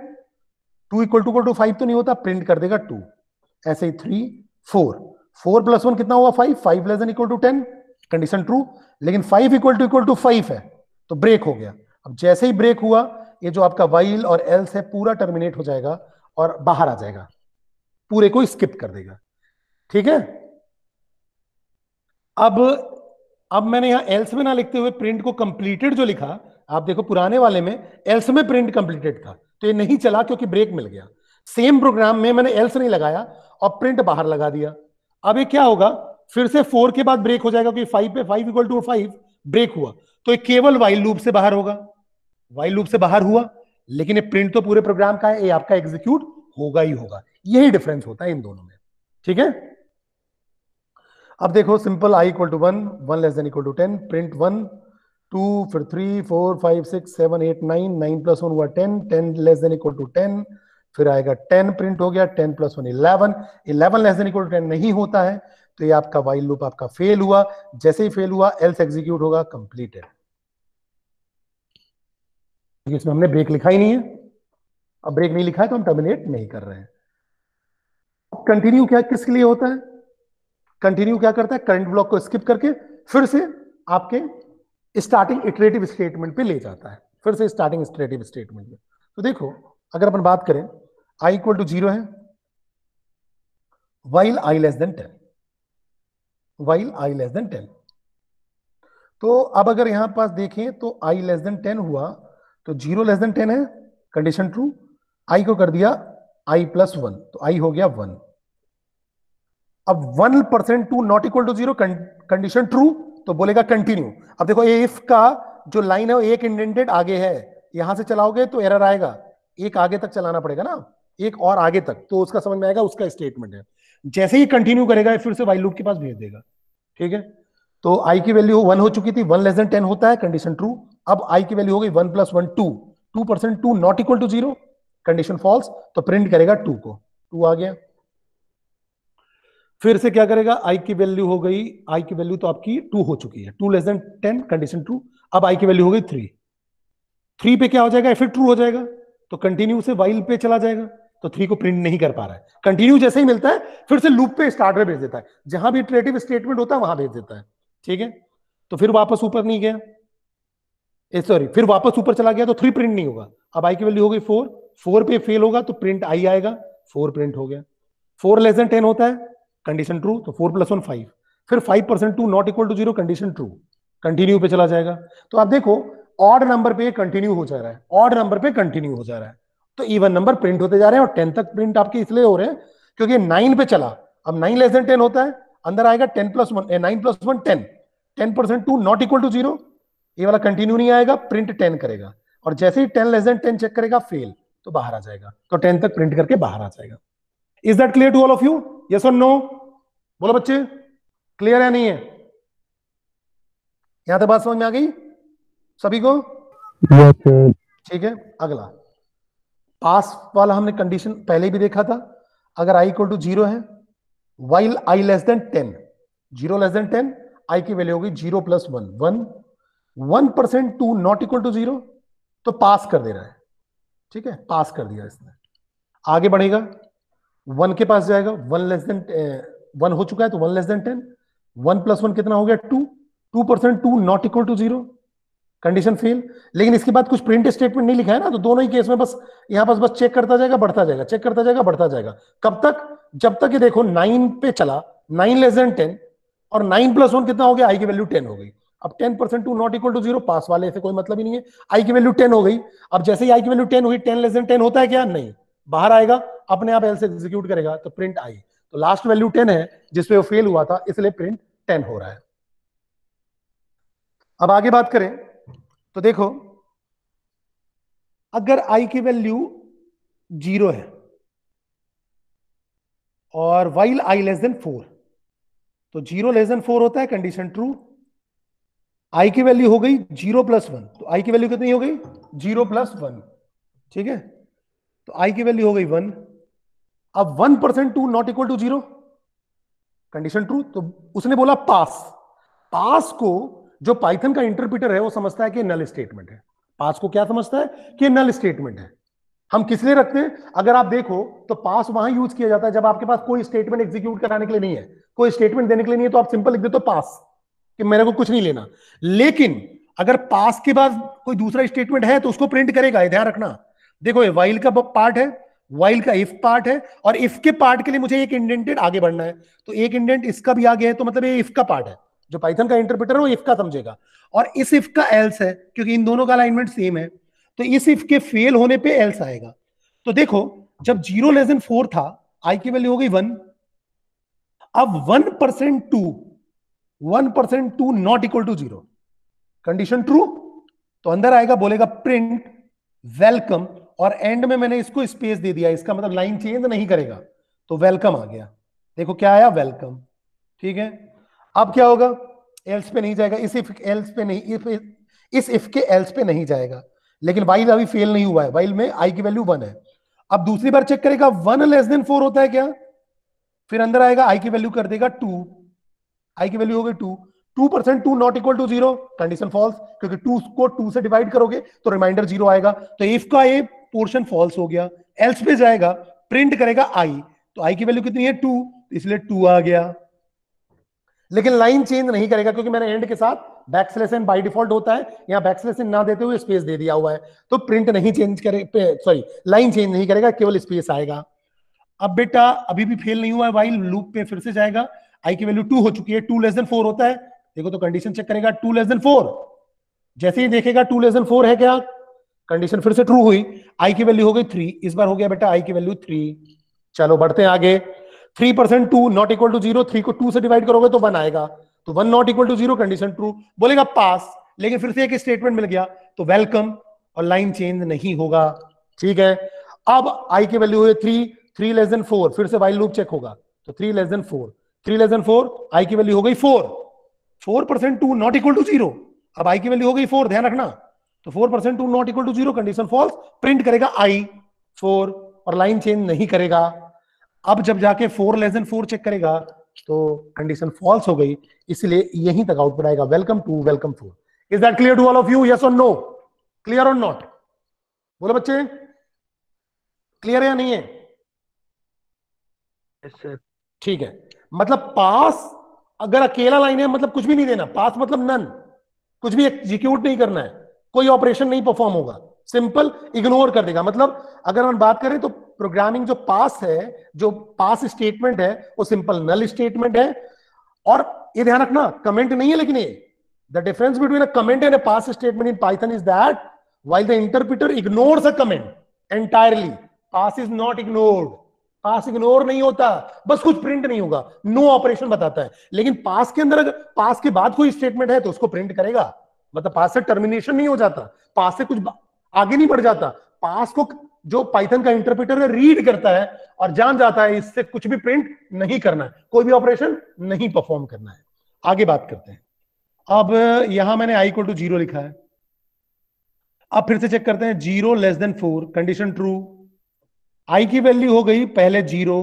two equal to to five तो नहीं होता प्रिंट कर देगा टू ऐसे ही three four four plus one कितना हुआ five five less than equal to ten condition true लेकिन five equal to equal to five है तो ब्रेक हो गया अब जैसे ही ब्रेक हुआ ये जो आपका वाइल और एल्स है पूरा टर्मिनेट हो जाएगा और बाहर आ जाएगा पूरे को स्किप कर देगा ठीक है अब अब मैंने यहां एल्स में ना लिखते हुए प्रिंट को कंप्लीटेड जो लिखा आप देखो पुराने वाले में एल्स में प्रिंट कंप्लीटेड था तो ये नहीं चला क्योंकि ब्रेक मिल गया सेम प्रोग्राम में मैंने एल्स नहीं लगाया और प्रिंट बाहर लगा दिया अब ये क्या होगा फिर से फोर के बाद ब्रेक हो जाएगा क्योंकि फाइव पे five equal to five break हुआ तो ये केवल वाइल लूप से बाहर होगा वाइल लूप से बाहर हुआ लेकिन ये प्रिंट तो पूरे प्रोग्राम का है ये आपका एग्जीक्यूट होगा ही होगा यही डिफरेंस होता है इन दोनों में ठीक है अब देखो simple I equal to one one less than equal to ten print one two फिर three four five six seven eight nine nine plus one हुआ ten ten less than equal to ten फिर आएगा ten print हो गया ten plus one eleven eleven less than equal to ten नहीं होता है तो ये आपका वाइल लूप आपका फेल हुआ जैसे ही फेल हुआ एल्स एग्जीक्यूट होगा कंप्लीटेड क्योंकि इसमें हमने ब्रेक लिखा ही नहीं है अब ब्रेक नहीं लिखा है तो हम टर्मिनेट नहीं कर रहे हैं कंटिन्यू क्या किसके लिए होता है कंटिन्यू क्या करता है करंट ब्लॉक को स्किप करके फिर से आपके स्टार्टिंग इटरेटिव स्टेटमेंट पे ले जाता है फिर से स्टार्टिंग इटरेटिव स्टेटमेंट में तो देखो अगर अपन बात करें आई इक्वल टू जीरो है वाइल आई लेस देन टेन वाइल आई लेस देन टेन तो अब अगर यहां पास देखें तो आई लेस देन टेन हुआ तो जीरो लेस देन टेन है कंडीशन ट्रू आई को कर दिया आई प्लस वन तो आई हो गया वन अब one percent two not equal to zero condition true तो बोलेगा कंटिन्यू अब देखो ये इफ का जो लाइन है वो एक इंडेंटेड आगे है यहां से चलाओगे तो एरर आएगा एक आगे तक चलाना पड़ेगा ना एक और आगे तक तो उसका समझ में आएगा उसका स्टेटमेंट है जैसे ही कंटिन्यू करेगा फिर से वाई लूप के पास भेज देगा ठीक है तो आई की वैल्यू वन हो चुकी थी वन लेस देन टेन होता है कंडीशन ट्रू अब आई की वैल्यू हो गई one plus one two two percent two not equal to zero condition false तो प्रिंट करेगा टू को टू आ गया फिर से क्या करेगा आई की वैल्यू हो गई आई की वैल्यू तो आपकी टू हो चुकी है two less than ten condition true अब आई की वैल्यू हो गई थ्री थ्री पे क्या हो जाएगा इफ ट्रू हो जाएगा तो कंटिन्यू से वाइल पे चला जाएगा तो थ्री को प्रिंट नहीं कर पा रहा है कंटिन्यू जैसे ही मिलता है फिर से लूप पे स्टार्ट में भेज देता है जहां भी ट्रेटिव स्टेटमेंट होता है वहां भेज देता है ठीक है तो फिर वापस ऊपर नहीं गया सॉरी फिर वापस ऊपर चला गया तो थ्री प्रिंट नहीं होगा अब आई की वैल्यू हो गई फोर फोर पे फेल होगा तो प्रिंट आई आएगा फोर प्रिंट हो गया फोर लेस देन टेन होता है कंडीशन ट्रू तो फोर प्लस वन फाइव फिर five percent two not equal to zero condition true continue पे चला जाएगा तो आप देखो ऑड नंबर पे कंटिन्यू हो जा रहा है ऑड नंबर पे कंटिन्यू हो जा रहा है तो इवन नंबर प्रिंट होते जा रहे हैं और टेन तक प्रिंट आपके इसलिए हो रहे हैं क्योंकि नाइन पे चला अब नाइन लेस देन टेन होता है अंदर आएगा ten plus one nine plus one ten ten percent two not equal to zero ये वाला कंटिन्यू नहीं आएगा प्रिंट टेन करेगा और जैसे ही ten less than ten check करेगा फेल तो बाहर आ जाएगा तो टेन तक प्रिंट करके बाहर आ जाएगा is that clear to all of you yes और नो बोलो बच्चे क्लियर है नहीं है यहां तक बात समझ में आ गई सभी को ठीक है अगला पास वाला हमने कंडीशन पहले भी देखा था अगर आई इक्वल टू जीरो है वाइल आई less than ten zero less than ten आई की वैल्यू होगी zero plus one one one percent two not equal to zero तो पास कर दे रहा है ठीक है पास कर दिया इसने आगे बढ़ेगा वन के पास जाएगा वन लेस देन वन हो चुका है तो one less than ten one plus one कितना हो गया two two percent two not equal to zero condition fail लेकिन इसके बाद कुछ प्रिंट स्टेटमेंट नहीं लिखा है ना तो दोनों ही केस में बस यहां पर बस चेक करता जाएगा बढ़ता जाएगा चेक करता जाएगा बढ़ता जाएगा कब तक जब तक ये देखो नाइन पे चला नाइन लेस देन टेन और नाइन प्लस वन कितना हो गया आई की वैल्यू टेन हो गई अब ten percent two not equal to zero pass वाले से कोई मतलब ही नहीं है आई की वैल्यू टेन हो गई अब जैसे ही आई की वैल्यू टेन हुई टेन लेस देन टेन होता है क्या नहीं बाहर आएगा अपने आप एल्स एग्जीक्यूट करेगा तो प्रिंट आई तो लास्ट वैल्यू टेन है जिसपे वो फेल हुआ था इसलिए प्रिंट टेन हो रहा है अब आगे बात करें तो देखो अगर आई की वैल्यू जीरो है और वाइल आई लेस देन फोर तो जीरो लेस देन फोर होता है कंडीशन ट्रू आई की वैल्यू हो गई जीरो प्लस वन तो आई की वैल्यू कितनी हो गई जीरो प्लस वन ठीक है तो आई की वैल्यू हो गई वन अब one percent two not equal to zero condition true तो उसने बोला पास पास को जो पाइथन का इंटरप्रिटर है वो समझता है कि नल स्टेटमेंट है पास को क्या समझता है कि नल स्टेटमेंट है हम किस लिए रखते हैं अगर आप देखो तो पास वहां यूज किया जाता है जब आपके पास कोई स्टेटमेंट एग्जीक्यूट कराने के लिए नहीं है कोई स्टेटमेंट देने के लिए नहीं है तो आप सिंपल लिख देते हो पास कि मेरे को कुछ नहीं लेना लेकिन अगर पास के बाद कोई दूसरा स्टेटमेंट है तो उसको प्रिंट करेगा ध्यान रखना देखो ये वाइल का पार्ट है वाइल का इफ पार्ट है और इफ के पार्ट के लिए मुझे एक इंडेंटेड आगे बढ़ना है तो एक इंडेंट इसका भी आगे है तो मतलब ये इफ का पार्ट है जो पाइथन का इंटरप्रेटर है वो इफ का समझेगा और इस इफ का एल्स है क्योंकि इन दोनों का अलाइनमेंट सेम है तो इस इफ के फेल होने पे एल्स आएगा तो देखो जब जीरो लेस देन फोर था आई की वैल्यू हो गई वन अब one percent two one percent two not equal to zero condition true तो अंदर आएगा बोलेगा प्रिंट वेलकम और एंड में मैंने इसको स्पेस दे दिया इसका मतलब लाइन चेंज नहीं करेगा तो वेलकम आ गया देखो क्या आया वेलकम ठीक है अब क्या होगा एल्स पे नहीं जाएगा इस इफ एल्स पे नहीं इफ इस इफ के एल्स पे नहीं जाएगा लेकिन वाइल अभी फेल नहीं हुआ है वाइल में आई की वैल्यू वन है अब दूसरी बार चेक करेगा वन लेस देन फोर होता है क्या फिर अंदर आएगा आई की वैल्यू कर देगा टू आई की वैल्यू हो गई two two percent two not equal to zero condition false क्योंकि टू को टू से डिवाइड करोगे तो रिमाइंडर जीरो आएगा तो इफ का इफ पोर्शन फॉल्स हो गया एल्स पे जाएगा प्रिंट करेगा आई तो आई की वैल्यू कितनी है टू तो इसलिए टू आ गया लेकिन लाइन चेंज नहीं करेगा क्योंकि मैंने एंड के साथ बैक्सलेसन बाय डिफॉल्ट होता है यहां बैक्सलेसन ना देते हुए स्पेस दे दिया हुआ है तो प्रिंट नहीं चेंज करे सॉरी लाइन चेंज नहीं करेगा केवल स्पेस आएगा अब बेटा अभी भी फेल नहीं हुआ है वाइल लूप पे फिर से जाएगा आई की वैल्यू टू हो चुकी है टू लेस देन फोर होता है देखो तो कंडीशन चेक करेगा टू लेस देन फोर जैसे ही देखेगा टू लेस देन फोर है क्या कंडीशन फिर से ट्रू हुई आई की वैल्यू हो गई थ्री इस बार हो गया बेटा आई की वैल्यू थ्री चलो बढ़ते हैं आगे three percent two not equal to zero three को टू से डिवाइड करोगे तो वन आएगा तो one not equal to zero condition true बोलेगा पास लेकिन फिर से एक स्टेटमेंट मिल गया तो वेलकम और लाइन चेंज नहीं होगा ठीक है अब आई की वैल्यू हुई three three less than four फिर से वाइल लूप चेक होगा तो three less than four three less than four i की वैल्यू हो गई four four percent two not equal to zero अब आई की वैल्यू हो गई फोर ध्यान रखना तो four percent two not equal to zero condition false print करेगा आई फोर और लाइन चेंज नहीं करेगा अब जब जाके four less than four check करेगा तो कंडीशन फॉल्स हो गई इसलिए यहीं तक आउटपुट आएगा welcome to welcome four is that clear to all of you yes और नो क्लियर और नॉट बोलो बच्चे क्लियर है या नहीं है ठीक yes, है मतलब पास अगर अकेला लाइन है मतलब कुछ भी नहीं देना पास मतलब नन कुछ भी एग्जीक्यूट नहीं करना है कोई ऑपरेशन नहीं परफॉर्म होगा सिंपल इग्नोर कर देगा मतलब अगर हम बात करें तो प्रोग्रामिंग जो पास है जो पास स्टेटमेंट है वो सिंपल नल स्टेटमेंट है और ये ध्यान रखना कमेंट नहीं है लेकिन ये the difference between a comment and a pass statement in Python is that while the interpreter ignores a comment entirely pass is not ignored pass ignore नहीं होता बस कुछ प्रिंट नहीं होगा नो no ऑपरेशन बताता है लेकिन पास के अंदर अगर पास के बाद कोई स्टेटमेंट है तो उसको प्रिंट करेगा मतलब पास से टर्मिनेशन नहीं हो जाता पास से कुछ आगे नहीं बढ़ जाता पास को जो पाइथन का इंटरप्रेटर है रीड करता है और जान जाता है इससे कुछ भी प्रिंट नहीं करना है कोई भी ऑपरेशन नहीं परफॉर्म करना है आगे बात करते हैं अब यहां मैंने आई इक्वल टू जीरो लिखा है अब फिर से चेक करते हैं zero less than four condition true i की वैल्यू हो गई पहले zero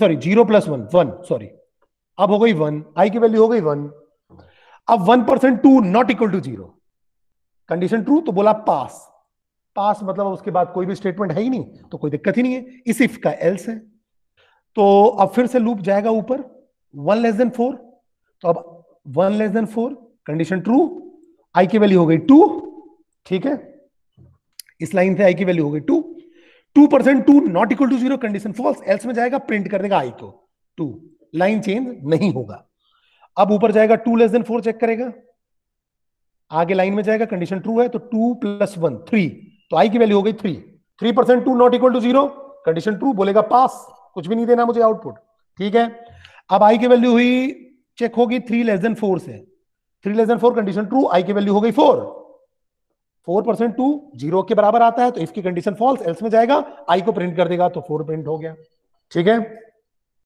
sorry zero plus one one sorry अब हो गई वन आई की वैल्यू हो गई वन अब one percent two not equal to zero condition true तो बोला पास पास मतलब उसके बाद कोई भी स्टेटमेंट है ही नहीं तो कोई दिक्कत ही नहीं है इस इफ का एल्स है तो अब फिर से लूप जाएगा ऊपर वन लेस देन फोर तो अब one less than four condition true i की वैल्यू हो गई टू ठीक है इस लाइन से आई की वैल्यू हो गई two two percent two not equal to zero condition false else में जाएगा प्रिंट कर देगा आई को टू लाइन चेंज नहीं होगा अब ऊपर जाएगा two less than four check करेगा आगे लाइन में जाएगा कंडीशन ट्रू है तो टू प्लस वन थ्री तो आई की वैल्यू हो गई three three percent two not equal to zero condition true बोलेगा पास कुछ भी नहीं देना मुझे आउटपुट ठीक है अब आई की वैल्यू हुई चेक होगी थ्री लेस देन फोर से three less than four condition true i की वैल्यू हो गई four four percent two zero के बराबर आता है तो इफ की कंडीशन फॉल्स एल्स में जाएगा आई को प्रिंट कर देगा तो फोर प्रिंट हो गया ठीक है